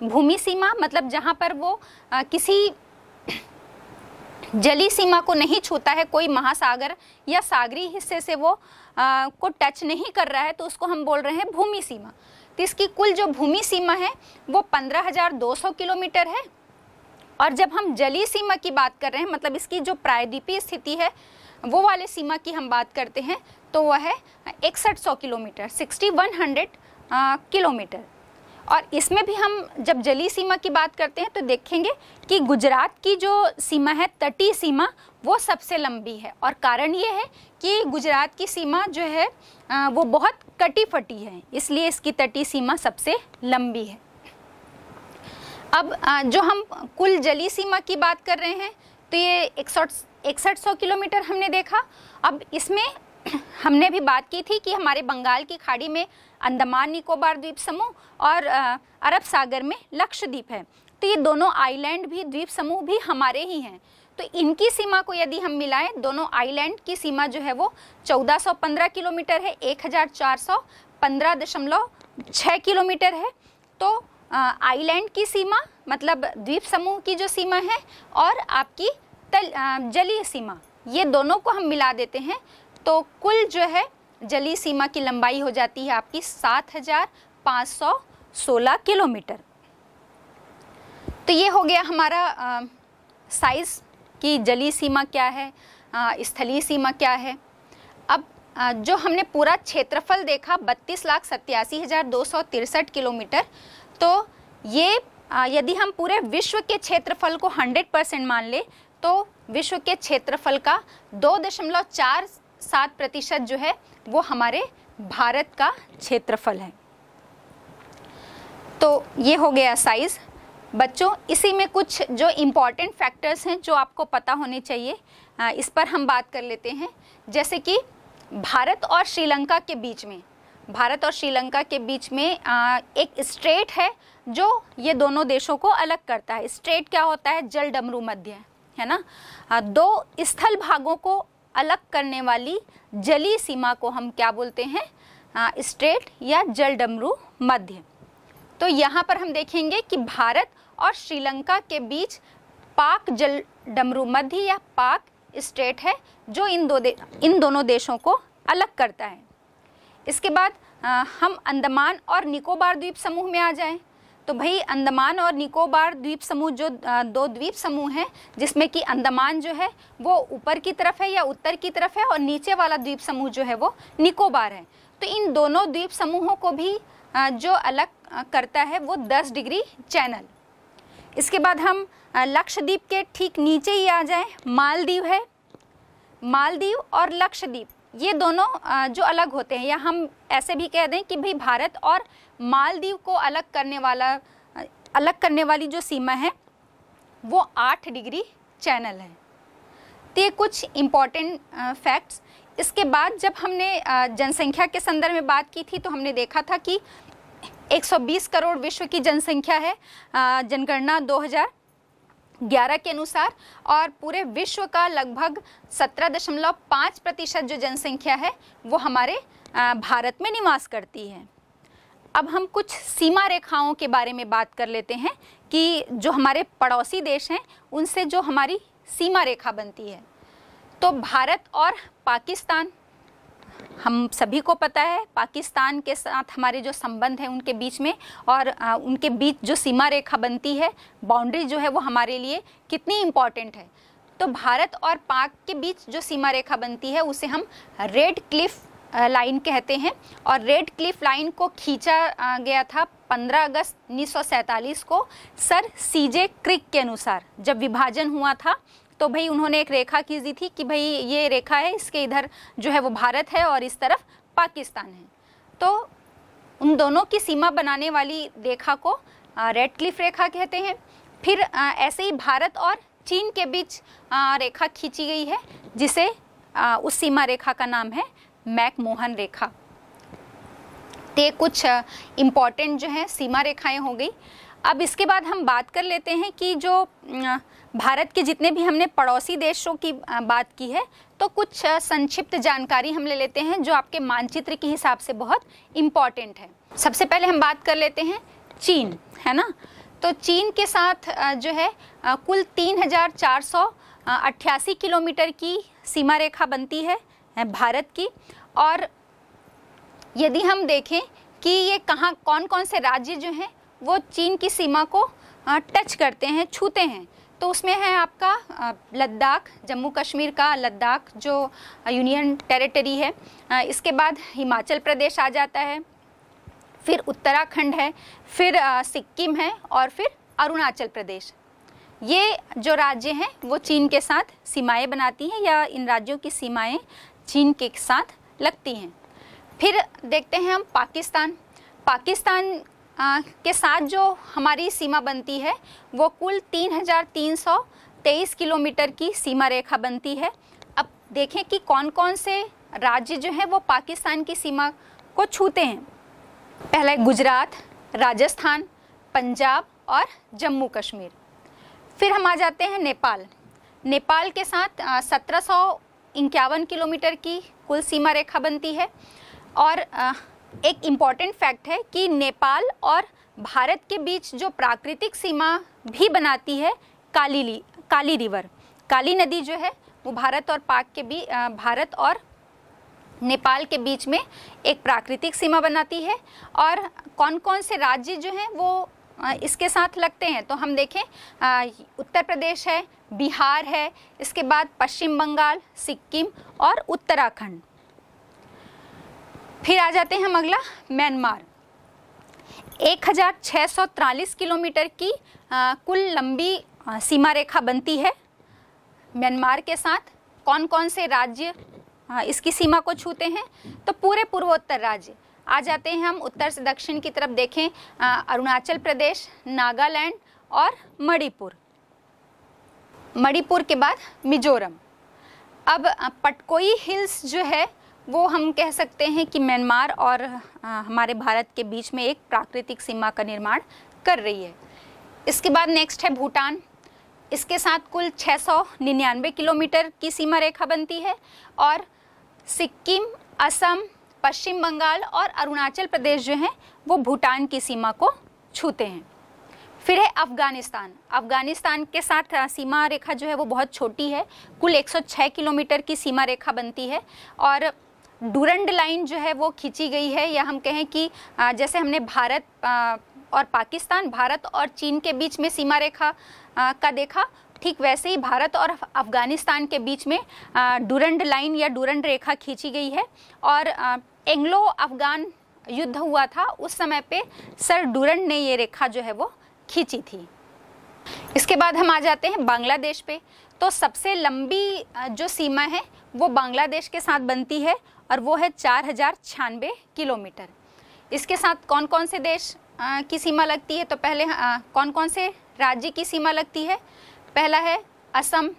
भूमि सीमा मतलब जहाँ पर वो आ, किसी जली सीमा को नहीं छूता है कोई महासागर या सागरी हिस्से से वो आ, को टच नहीं कर रहा है तो उसको हम बोल रहे हैं भूमि सीमा तो इसकी कुल जो भूमि सीमा है वो 15,200 किलोमीटर है और जब हम जली सीमा की बात कर रहे हैं मतलब इसकी जो प्रायद्वीपीय स्थिति है वो वाले सीमा की हम बात करते हैं तो वह है इकसठ किलोमीटर सिक्सटी किलोमीटर और इसमें भी हम जब जली सीमा की बात करते हैं तो देखेंगे कि गुजरात की जो सीमा है तटीय सीमा वो सबसे लंबी है और कारण ये है कि गुजरात की सीमा जो है वो बहुत कटी फटी है इसलिए इसकी तटीय सीमा सबसे लंबी है अब जो हम कुल जली सीमा की बात कर रहे हैं तो ये इकसठ इकसठ सौ किलोमीटर हमने देखा अब इसमें हमने भी बात की थी कि हमारे बंगाल की खाड़ी में अंडमान निकोबार द्वीप समूह और अरब सागर में लक्षद्वीप है तो ये दोनों आइलैंड भी द्वीप समूह भी हमारे ही हैं तो इनकी सीमा को यदि हम मिलाएं दोनों आइलैंड की सीमा जो है वो 1415 किलोमीटर है 1415.6 किलोमीटर है तो आइलैंड की सीमा मतलब द्वीप समूह की जो सीमा है और आपकी तल जलीय सीमा ये दोनों को हम मिला देते हैं तो कुल जो है जली सीमा की लंबाई हो जाती है आपकी सात हजार पाँच सौ सोलह किलोमीटर तो ये हो गया हमारा साइज़ कि जली सीमा क्या है स्थलीय सीमा क्या है अब आ, जो हमने पूरा क्षेत्रफल देखा बत्तीस लाख सत्यासी हज़ार दो सौ तिरसठ किलोमीटर तो ये आ, यदि हम पूरे विश्व के क्षेत्रफल को 100 परसेंट मान ले तो विश्व के क्षेत्रफल का दो दशमलव चार सात प्रतिशत जो है वो हमारे भारत का क्षेत्रफल है तो ये हो गया साइज़ बच्चों इसी में कुछ जो इम्पॉर्टेंट फैक्टर्स हैं जो आपको पता होने चाहिए इस पर हम बात कर लेते हैं जैसे कि भारत और श्रीलंका के बीच में भारत और श्रीलंका के बीच में एक स्ट्रेट है जो ये दोनों देशों को अलग करता है स्ट्रेट क्या होता है जल डमरू मध्य है ना दो स्थल भागों को अलग करने वाली जली सीमा को हम क्या बोलते हैं स्ट्रेट या जल डमरू मध्य तो यहाँ पर हम देखेंगे कि भारत और श्रीलंका के बीच पाक जल डमरू मध्य या पाक स्टेट है जो इन दो इन दोनों देशों को अलग करता है इसके बाद आ, हम अंडमान और निकोबार द्वीप समूह में आ जाएं तो भाई अंदमान और निकोबार द्वीप समूह जो दो द्वीप समूह हैं जिसमें कि अंदमान जो है वो ऊपर की तरफ है या उत्तर की तरफ है और नीचे वाला द्वीप समूह जो है वो निकोबार है तो इन दोनों द्वीप समूहों को भी जो अलग करता है वो 10 डिग्री चैनल इसके बाद हम लक्षद्वीप के ठीक नीचे ही आ जाएं मालदीव है मालदीव और लक्षद्वीप ये दोनों जो अलग होते हैं या हम ऐसे भी कह दें कि भाई भारत और मालदीव को अलग करने वाला अलग करने वाली जो सीमा है वो आठ डिग्री चैनल है तो ये कुछ इम्पॉर्टेंट फैक्ट्स इसके बाद जब हमने जनसंख्या के संदर्भ में बात की थी तो हमने देखा था कि 120 करोड़ विश्व की जनसंख्या है जनगणना 11 के अनुसार और पूरे विश्व का लगभग 17.5 प्रतिशत जो जनसंख्या है वो हमारे भारत में निवास करती है अब हम कुछ सीमा रेखाओं के बारे में बात कर लेते हैं कि जो हमारे पड़ोसी देश हैं उनसे जो हमारी सीमा रेखा बनती है तो भारत और पाकिस्तान हम सभी को पता है पाकिस्तान के साथ हमारे जो संबंध हैं उनके बीच में और आ, उनके बीच जो सीमा रेखा बनती है बाउंड्री जो है वो हमारे लिए कितनी इम्पॉर्टेंट है तो भारत और पाक के बीच जो सीमा रेखा बनती है उसे हम रेड क्लिफ लाइन कहते हैं और रेड क्लिफ लाइन को खींचा गया था 15 अगस्त 1947 को सर सीजे क्रिक के अनुसार जब विभाजन हुआ था तो भाई उन्होंने एक रेखा की दी थी कि भाई ये रेखा है इसके इधर जो है वो भारत है और इस तरफ पाकिस्तान है तो उन दोनों की सीमा बनाने वाली रेखा को रेड क्लिफ रेखा कहते हैं फिर आ, ऐसे ही भारत और चीन के बीच आ, रेखा खींची गई है जिसे आ, उस सीमा रेखा का नाम है मैकमोहन रेखा तो ये कुछ इम्पॉर्टेंट जो है सीमा रेखाएं हो गई अब इसके बाद हम बात कर लेते हैं कि जो भारत के जितने भी हमने पड़ोसी देशों की बात की है तो कुछ संक्षिप्त जानकारी हम ले लेते हैं जो आपके मानचित्र के हिसाब से बहुत इम्पॉर्टेंट है सबसे पहले हम बात कर लेते हैं चीन है ना तो चीन के साथ जो है कुल तीन हजार चार सौ अट्ठासी किलोमीटर की सीमा रेखा बनती है भारत की और यदि हम देखें कि ये कहाँ कौन कौन से राज्य जो हैं वो चीन की सीमा को टच करते हैं छूते हैं तो उसमें है आपका लद्दाख जम्मू कश्मीर का लद्दाख जो यूनियन टेरिटरी है इसके बाद हिमाचल प्रदेश आ जाता है फिर उत्तराखंड है फिर सिक्किम है और फिर अरुणाचल प्रदेश ये जो राज्य हैं वो चीन के साथ सीमाएं बनाती हैं या इन राज्यों की सीमाएं चीन के साथ लगती हैं फिर देखते हैं हम पाकिस्तान पाकिस्तान आ, के साथ जो हमारी सीमा बनती है वो कुल 3,323 किलोमीटर की सीमा रेखा बनती है अब देखें कि कौन कौन से राज्य जो हैं वो पाकिस्तान की सीमा को छूते हैं पहले गुजरात राजस्थान पंजाब और जम्मू कश्मीर फिर हम आ जाते हैं नेपाल नेपाल के साथ सत्रह सौ इक्यावन किलोमीटर की कुल सीमा रेखा बनती है और आ, एक इम्पॉर्टेंट फैक्ट है कि नेपाल और भारत के बीच जो प्राकृतिक सीमा भी बनाती है काली काली रिवर काली नदी जो है वो भारत और पाक के बीच भारत और नेपाल के बीच में एक प्राकृतिक सीमा बनाती है और कौन कौन से राज्य जो हैं वो इसके साथ लगते हैं तो हम देखें उत्तर प्रदेश है बिहार है इसके बाद पश्चिम बंगाल सिक्किम और उत्तराखंड फिर आ जाते हैं हम अगला म्यांमार एक किलोमीटर की आ, कुल लंबी सीमा रेखा बनती है म्यांमार के साथ कौन कौन से राज्य इसकी सीमा को छूते हैं तो पूरे पूर्वोत्तर राज्य आ जाते हैं हम उत्तर से दक्षिण की तरफ देखें अरुणाचल प्रदेश नागालैंड और मणिपुर मणिपुर के बाद मिजोरम अब पटकोई हिल्स जो है वो हम कह सकते हैं कि म्यांमार और हमारे भारत के बीच में एक प्राकृतिक सीमा का निर्माण कर रही है इसके बाद नेक्स्ट है भूटान इसके साथ कुल 699 किलोमीटर की सीमा रेखा बनती है और सिक्किम असम पश्चिम बंगाल और अरुणाचल प्रदेश जो हैं वो भूटान की सीमा को छूते हैं फिर है अफ़गानिस्तान अफ़गानिस्तान के साथ सीमा रेखा जो है वो बहुत छोटी है कुल 106 किलोमीटर की सीमा रेखा बनती है और डूरंड लाइन जो है वो खींची गई है या हम कहें कि जैसे हमने भारत और पाकिस्तान भारत और चीन के बीच में सीमा रेखा का देखा ठीक वैसे ही भारत और अफ़गानिस्तान के बीच में डूरंड लाइन या डूरंड रेखा खींची गई है और एंग्लो अफ़गान युद्ध हुआ था उस समय पे सर डूरंड ने ये रेखा जो है वो खींची थी इसके बाद हम आ जाते हैं बांग्लादेश पे तो सबसे लंबी जो सीमा है वो बांग्लादेश के साथ बनती है और वो है चार हजार छियानवे किलोमीटर इसके साथ कौन कौन से देश आ, की सीमा लगती है तो पहले आ, कौन कौन से राज्य की सीमा लगती है पहला है असम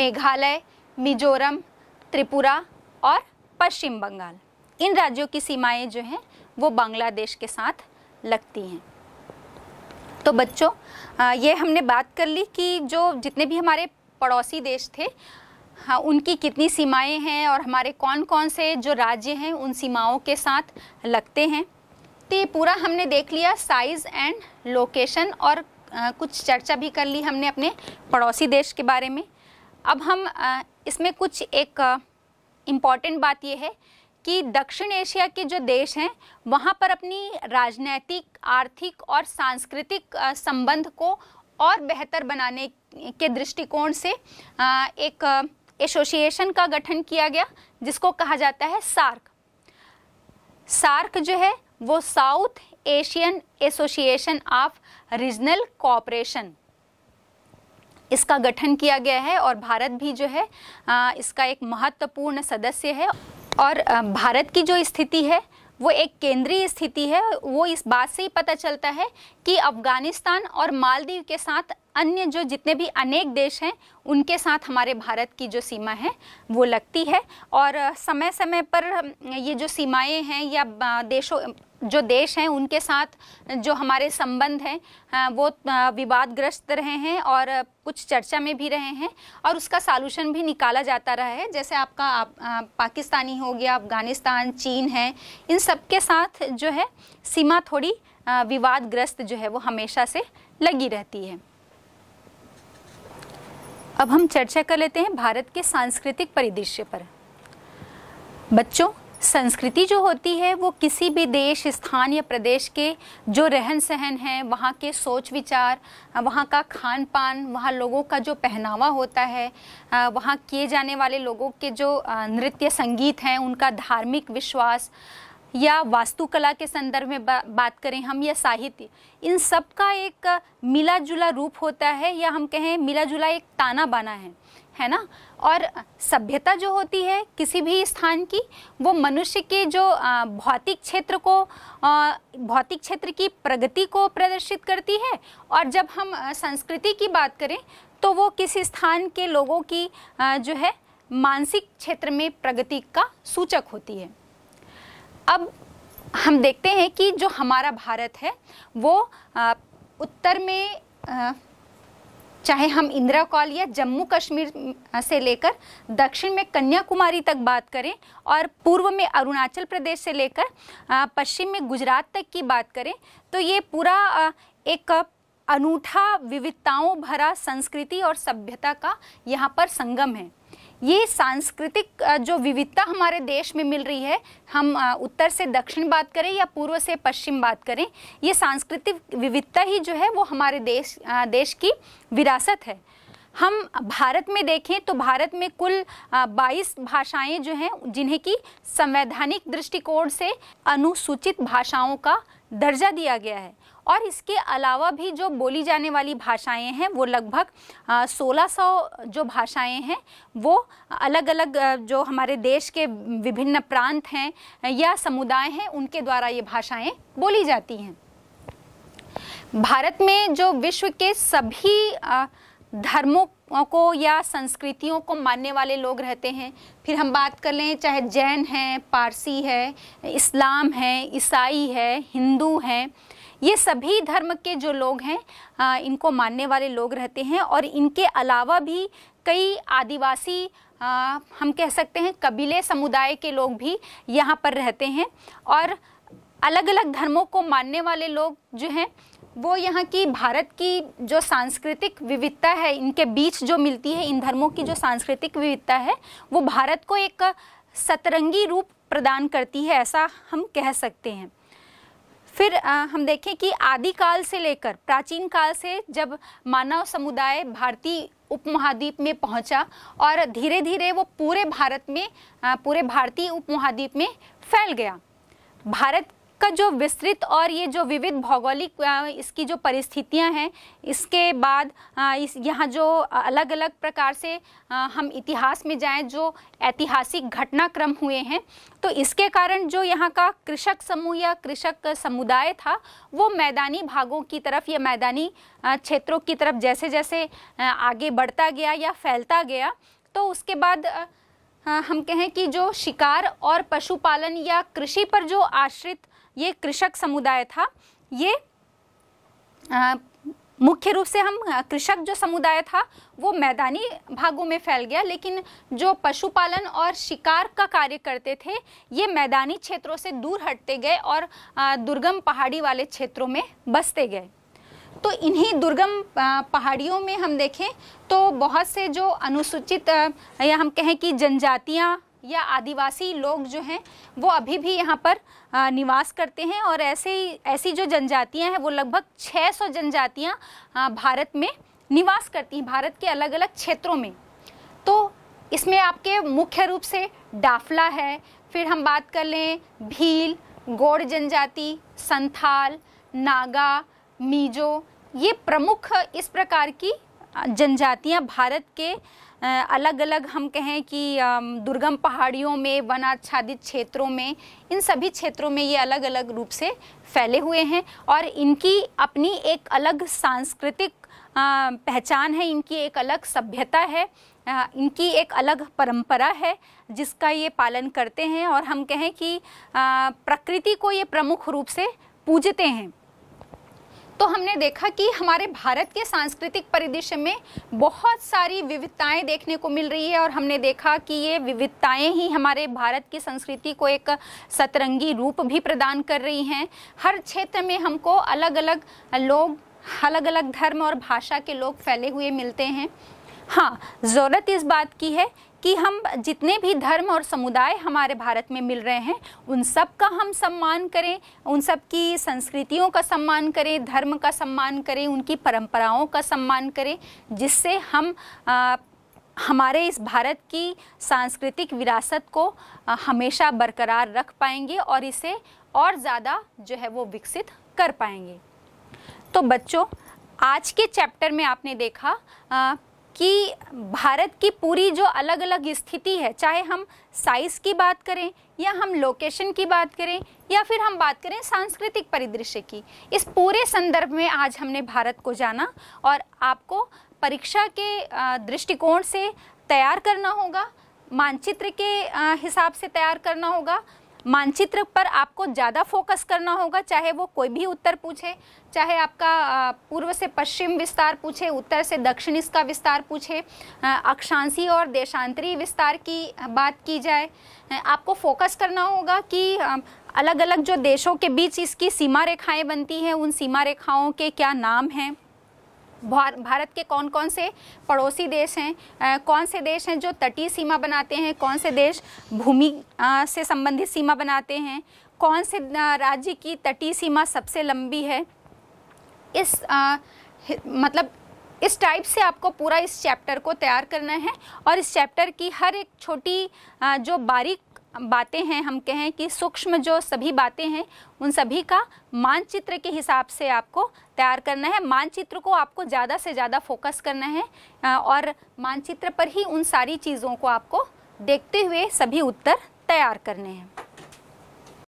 मेघालय मिजोरम त्रिपुरा और पश्चिम बंगाल इन राज्यों की सीमाएं जो हैं वो बांग्लादेश के साथ लगती हैं तो बच्चों ये हमने बात कर ली कि जो जितने भी हमारे पड़ोसी देश थे हाँ उनकी कितनी सीमाएं हैं और हमारे कौन कौन से जो राज्य हैं उन सीमाओं के साथ लगते हैं तो ये पूरा हमने देख लिया साइज़ एंड लोकेशन और आ, कुछ चर्चा भी कर ली हमने अपने पड़ोसी देश के बारे में अब हम आ, इसमें कुछ एक इम्पॉर्टेंट बात ये है कि दक्षिण एशिया के जो देश हैं वहाँ पर अपनी राजनैतिक आर्थिक और सांस्कृतिक संबंध को और बेहतर बनाने के दृष्टिकोण से एक एसोसिएशन का गठन किया गया जिसको कहा जाता है सार्क सार्क जो है वो South Asian Association of Regional Cooperation इसका गठन किया गया है और भारत भी जो है इसका एक महत्वपूर्ण सदस्य है और भारत की जो स्थिति है वो एक केंद्रीय स्थिति है वो इस बात से ही पता चलता है कि अफ़गानिस्तान और मालदीव के साथ अन्य जो जितने भी अनेक देश हैं उनके साथ हमारे भारत की जो सीमा है वो लगती है और समय समय पर ये जो सीमाएं हैं या देशों जो देश हैं उनके साथ जो हमारे संबंध हैं वो विवादग्रस्त रहे हैं और कुछ चर्चा में भी रहे हैं और उसका सॉल्यूशन भी निकाला जाता रहा है जैसे आपका आप, आ, पाकिस्तानी हो गया अफ़गानिस्तान चीन है इन सब के साथ जो है सीमा थोड़ी विवादग्रस्त जो है वो हमेशा से लगी रहती है अब हम चर्चा कर लेते हैं भारत के सांस्कृतिक परिदृश्य पर बच्चों संस्कृति जो होती है वो किसी भी देश स्थान या प्रदेश के जो रहन सहन है वहाँ के सोच विचार वहाँ का खान पान वहाँ लोगों का जो पहनावा होता है वहाँ किए जाने वाले लोगों के जो नृत्य संगीत हैं उनका धार्मिक विश्वास या वास्तुकला के संदर्भ में बा, बात करें हम या साहित्य इन सब का एक मिला जुला रूप होता है या हम कहें मिला जुला एक ताना बाना है है ना और सभ्यता जो होती है किसी भी स्थान की वो मनुष्य के जो भौतिक क्षेत्र को भौतिक क्षेत्र की प्रगति को प्रदर्शित करती है और जब हम संस्कृति की बात करें तो वो किसी स्थान के लोगों की जो है मानसिक क्षेत्र में प्रगति का सूचक होती है अब हम देखते हैं कि जो हमारा भारत है वो उत्तर में चाहे हम इंदिरा कॉल या जम्मू कश्मीर से लेकर दक्षिण में कन्याकुमारी तक बात करें और पूर्व में अरुणाचल प्रदेश से लेकर पश्चिम में गुजरात तक की बात करें तो ये पूरा एक अनूठा विविधताओं भरा संस्कृति और सभ्यता का यहाँ पर संगम है ये सांस्कृतिक जो विविधता हमारे देश में मिल रही है हम उत्तर से दक्षिण बात करें या पूर्व से पश्चिम बात करें ये सांस्कृतिक विविधता ही जो है वो हमारे देश देश की विरासत है हम भारत में देखें तो भारत में कुल 22 भाषाएं जो हैं जिन्हें की संवैधानिक दृष्टिकोण से अनुसूचित भाषाओं का दर्जा दिया गया है और इसके अलावा भी जो बोली जाने वाली भाषाएं हैं वो लगभग सोलह सौ जो भाषाएं हैं वो अलग अलग जो हमारे देश के विभिन्न प्रांत हैं या समुदाय हैं उनके द्वारा ये भाषाएं बोली जाती हैं भारत में जो विश्व के सभी धर्मों को या संस्कृतियों को मानने वाले लोग रहते हैं फिर हम बात कर लें चाहे जैन हैं पारसी है इस्लाम है ईसाई है हिंदू हैं ये सभी धर्म के जो लोग हैं इनको मानने वाले लोग रहते हैं और इनके अलावा भी कई आदिवासी आ, हम कह सकते हैं कबीले समुदाय के लोग भी यहाँ पर रहते हैं और अलग अलग धर्मों को मानने वाले लोग जो हैं वो यहाँ की भारत की जो सांस्कृतिक विविधता है इनके बीच जो मिलती है इन धर्मों की जो सांस्कृतिक विविधता है वो भारत को एक सतरंगी रूप प्रदान करती है ऐसा हम कह सकते हैं फिर आ, हम देखें कि आदिकाल से लेकर प्राचीन काल से जब मानव समुदाय भारतीय उपमहाद्वीप में पहुंचा और धीरे धीरे वो पूरे भारत में पूरे भारतीय उपमहाद्वीप में फैल गया भारत का जो विस्तृत और ये जो विविध भौगोलिक इसकी जो परिस्थितियां हैं इसके बाद इस यहाँ जो अलग अलग प्रकार से हम इतिहास में जाएं जो ऐतिहासिक घटनाक्रम हुए हैं तो इसके कारण जो यहाँ का कृषक समूह या कृषक समुदाय था वो मैदानी भागों की तरफ या मैदानी क्षेत्रों की तरफ जैसे जैसे आगे बढ़ता गया या फैलता गया तो उसके बाद हम कहें कि जो शिकार और पशुपालन या कृषि पर जो आश्रित ये कृषक समुदाय था ये आ, मुख्य रूप से हम कृषक जो समुदाय था वो मैदानी भागों में फैल गया लेकिन जो पशुपालन और शिकार का कार्य करते थे ये मैदानी क्षेत्रों से दूर हटते गए और दुर्गम पहाड़ी वाले क्षेत्रों में बसते गए तो इन्हीं दुर्गम पहाड़ियों में हम देखें तो बहुत से जो अनुसूचित या हम कहें कि जनजातियाँ या आदिवासी लोग जो हैं वो अभी भी यहाँ पर निवास करते हैं और ऐसे ही ऐसी जो जनजातियाँ हैं वो लगभग 600 जनजातियाँ भारत में निवास करती हैं भारत के अलग अलग क्षेत्रों में तो इसमें आपके मुख्य रूप से डाफला है फिर हम बात कर लें भील गौड़ जनजाति संथाल नागा मीजो ये प्रमुख इस प्रकार की जनजातियाँ भारत के अलग अलग हम कहें कि दुर्गम पहाड़ियों में वनाच्छादित क्षेत्रों में इन सभी क्षेत्रों में ये अलग अलग रूप से फैले हुए हैं और इनकी अपनी एक अलग सांस्कृतिक पहचान है इनकी एक अलग सभ्यता है इनकी एक अलग परंपरा है जिसका ये पालन करते हैं और हम कहें कि प्रकृति को ये प्रमुख रूप से पूजते हैं तो हमने देखा कि हमारे भारत के सांस्कृतिक परिदृश्य में बहुत सारी विविधताएं देखने को मिल रही है और हमने देखा कि ये विविधताएं ही हमारे भारत की संस्कृति को एक सतरंगी रूप भी प्रदान कर रही हैं हर क्षेत्र में हमको अलग अलग लोग अलग अलग धर्म और भाषा के लोग फैले हुए मिलते हैं हाँ ज़रूरत इस बात की है कि हम जितने भी धर्म और समुदाय हमारे भारत में मिल रहे हैं उन सब का हम सम्मान करें उन सब की संस्कृतियों का सम्मान करें धर्म का सम्मान करें उनकी परंपराओं का सम्मान करें जिससे हम आ, हमारे इस भारत की सांस्कृतिक विरासत को आ, हमेशा बरकरार रख पाएंगे और इसे और ज़्यादा जो है वो विकसित कर पाएंगे तो बच्चों आज के चैप्टर में आपने देखा आ, कि भारत की पूरी जो अलग अलग स्थिति है चाहे हम साइज़ की बात करें या हम लोकेशन की बात करें या फिर हम बात करें सांस्कृतिक परिदृश्य की इस पूरे संदर्भ में आज हमने भारत को जाना और आपको परीक्षा के दृष्टिकोण से तैयार करना होगा मानचित्र के हिसाब से तैयार करना होगा मानचित्र पर आपको ज़्यादा फोकस करना होगा चाहे वो कोई भी उत्तर पूछे चाहे आपका पूर्व से पश्चिम विस्तार पूछे उत्तर से दक्षिण इसका विस्तार पूछे अक्षांशी और देशांतरी विस्तार की बात की जाए आपको फोकस करना होगा कि अलग अलग जो देशों के बीच इसकी सीमा रेखाएं बनती हैं उन सीमा रेखाओं के क्या नाम हैं भारत के कौन कौन से पड़ोसी देश हैं कौन से देश हैं जो तटीय सीमा बनाते हैं कौन से देश भूमि से संबंधित सीमा बनाते हैं कौन से राज्य की तटीय सीमा सबसे लंबी है इस आ, मतलब इस टाइप से आपको पूरा इस चैप्टर को तैयार करना है और इस चैप्टर की हर एक छोटी आ, जो बारीक बातें हैं हम कहें कि सूक्ष्म जो सभी बातें हैं उन सभी का मानचित्र के हिसाब से आपको तैयार करना है मानचित्र को आपको ज़्यादा से ज़्यादा फोकस करना है और मानचित्र पर ही उन सारी चीज़ों को आपको देखते हुए सभी उत्तर तैयार करने हैं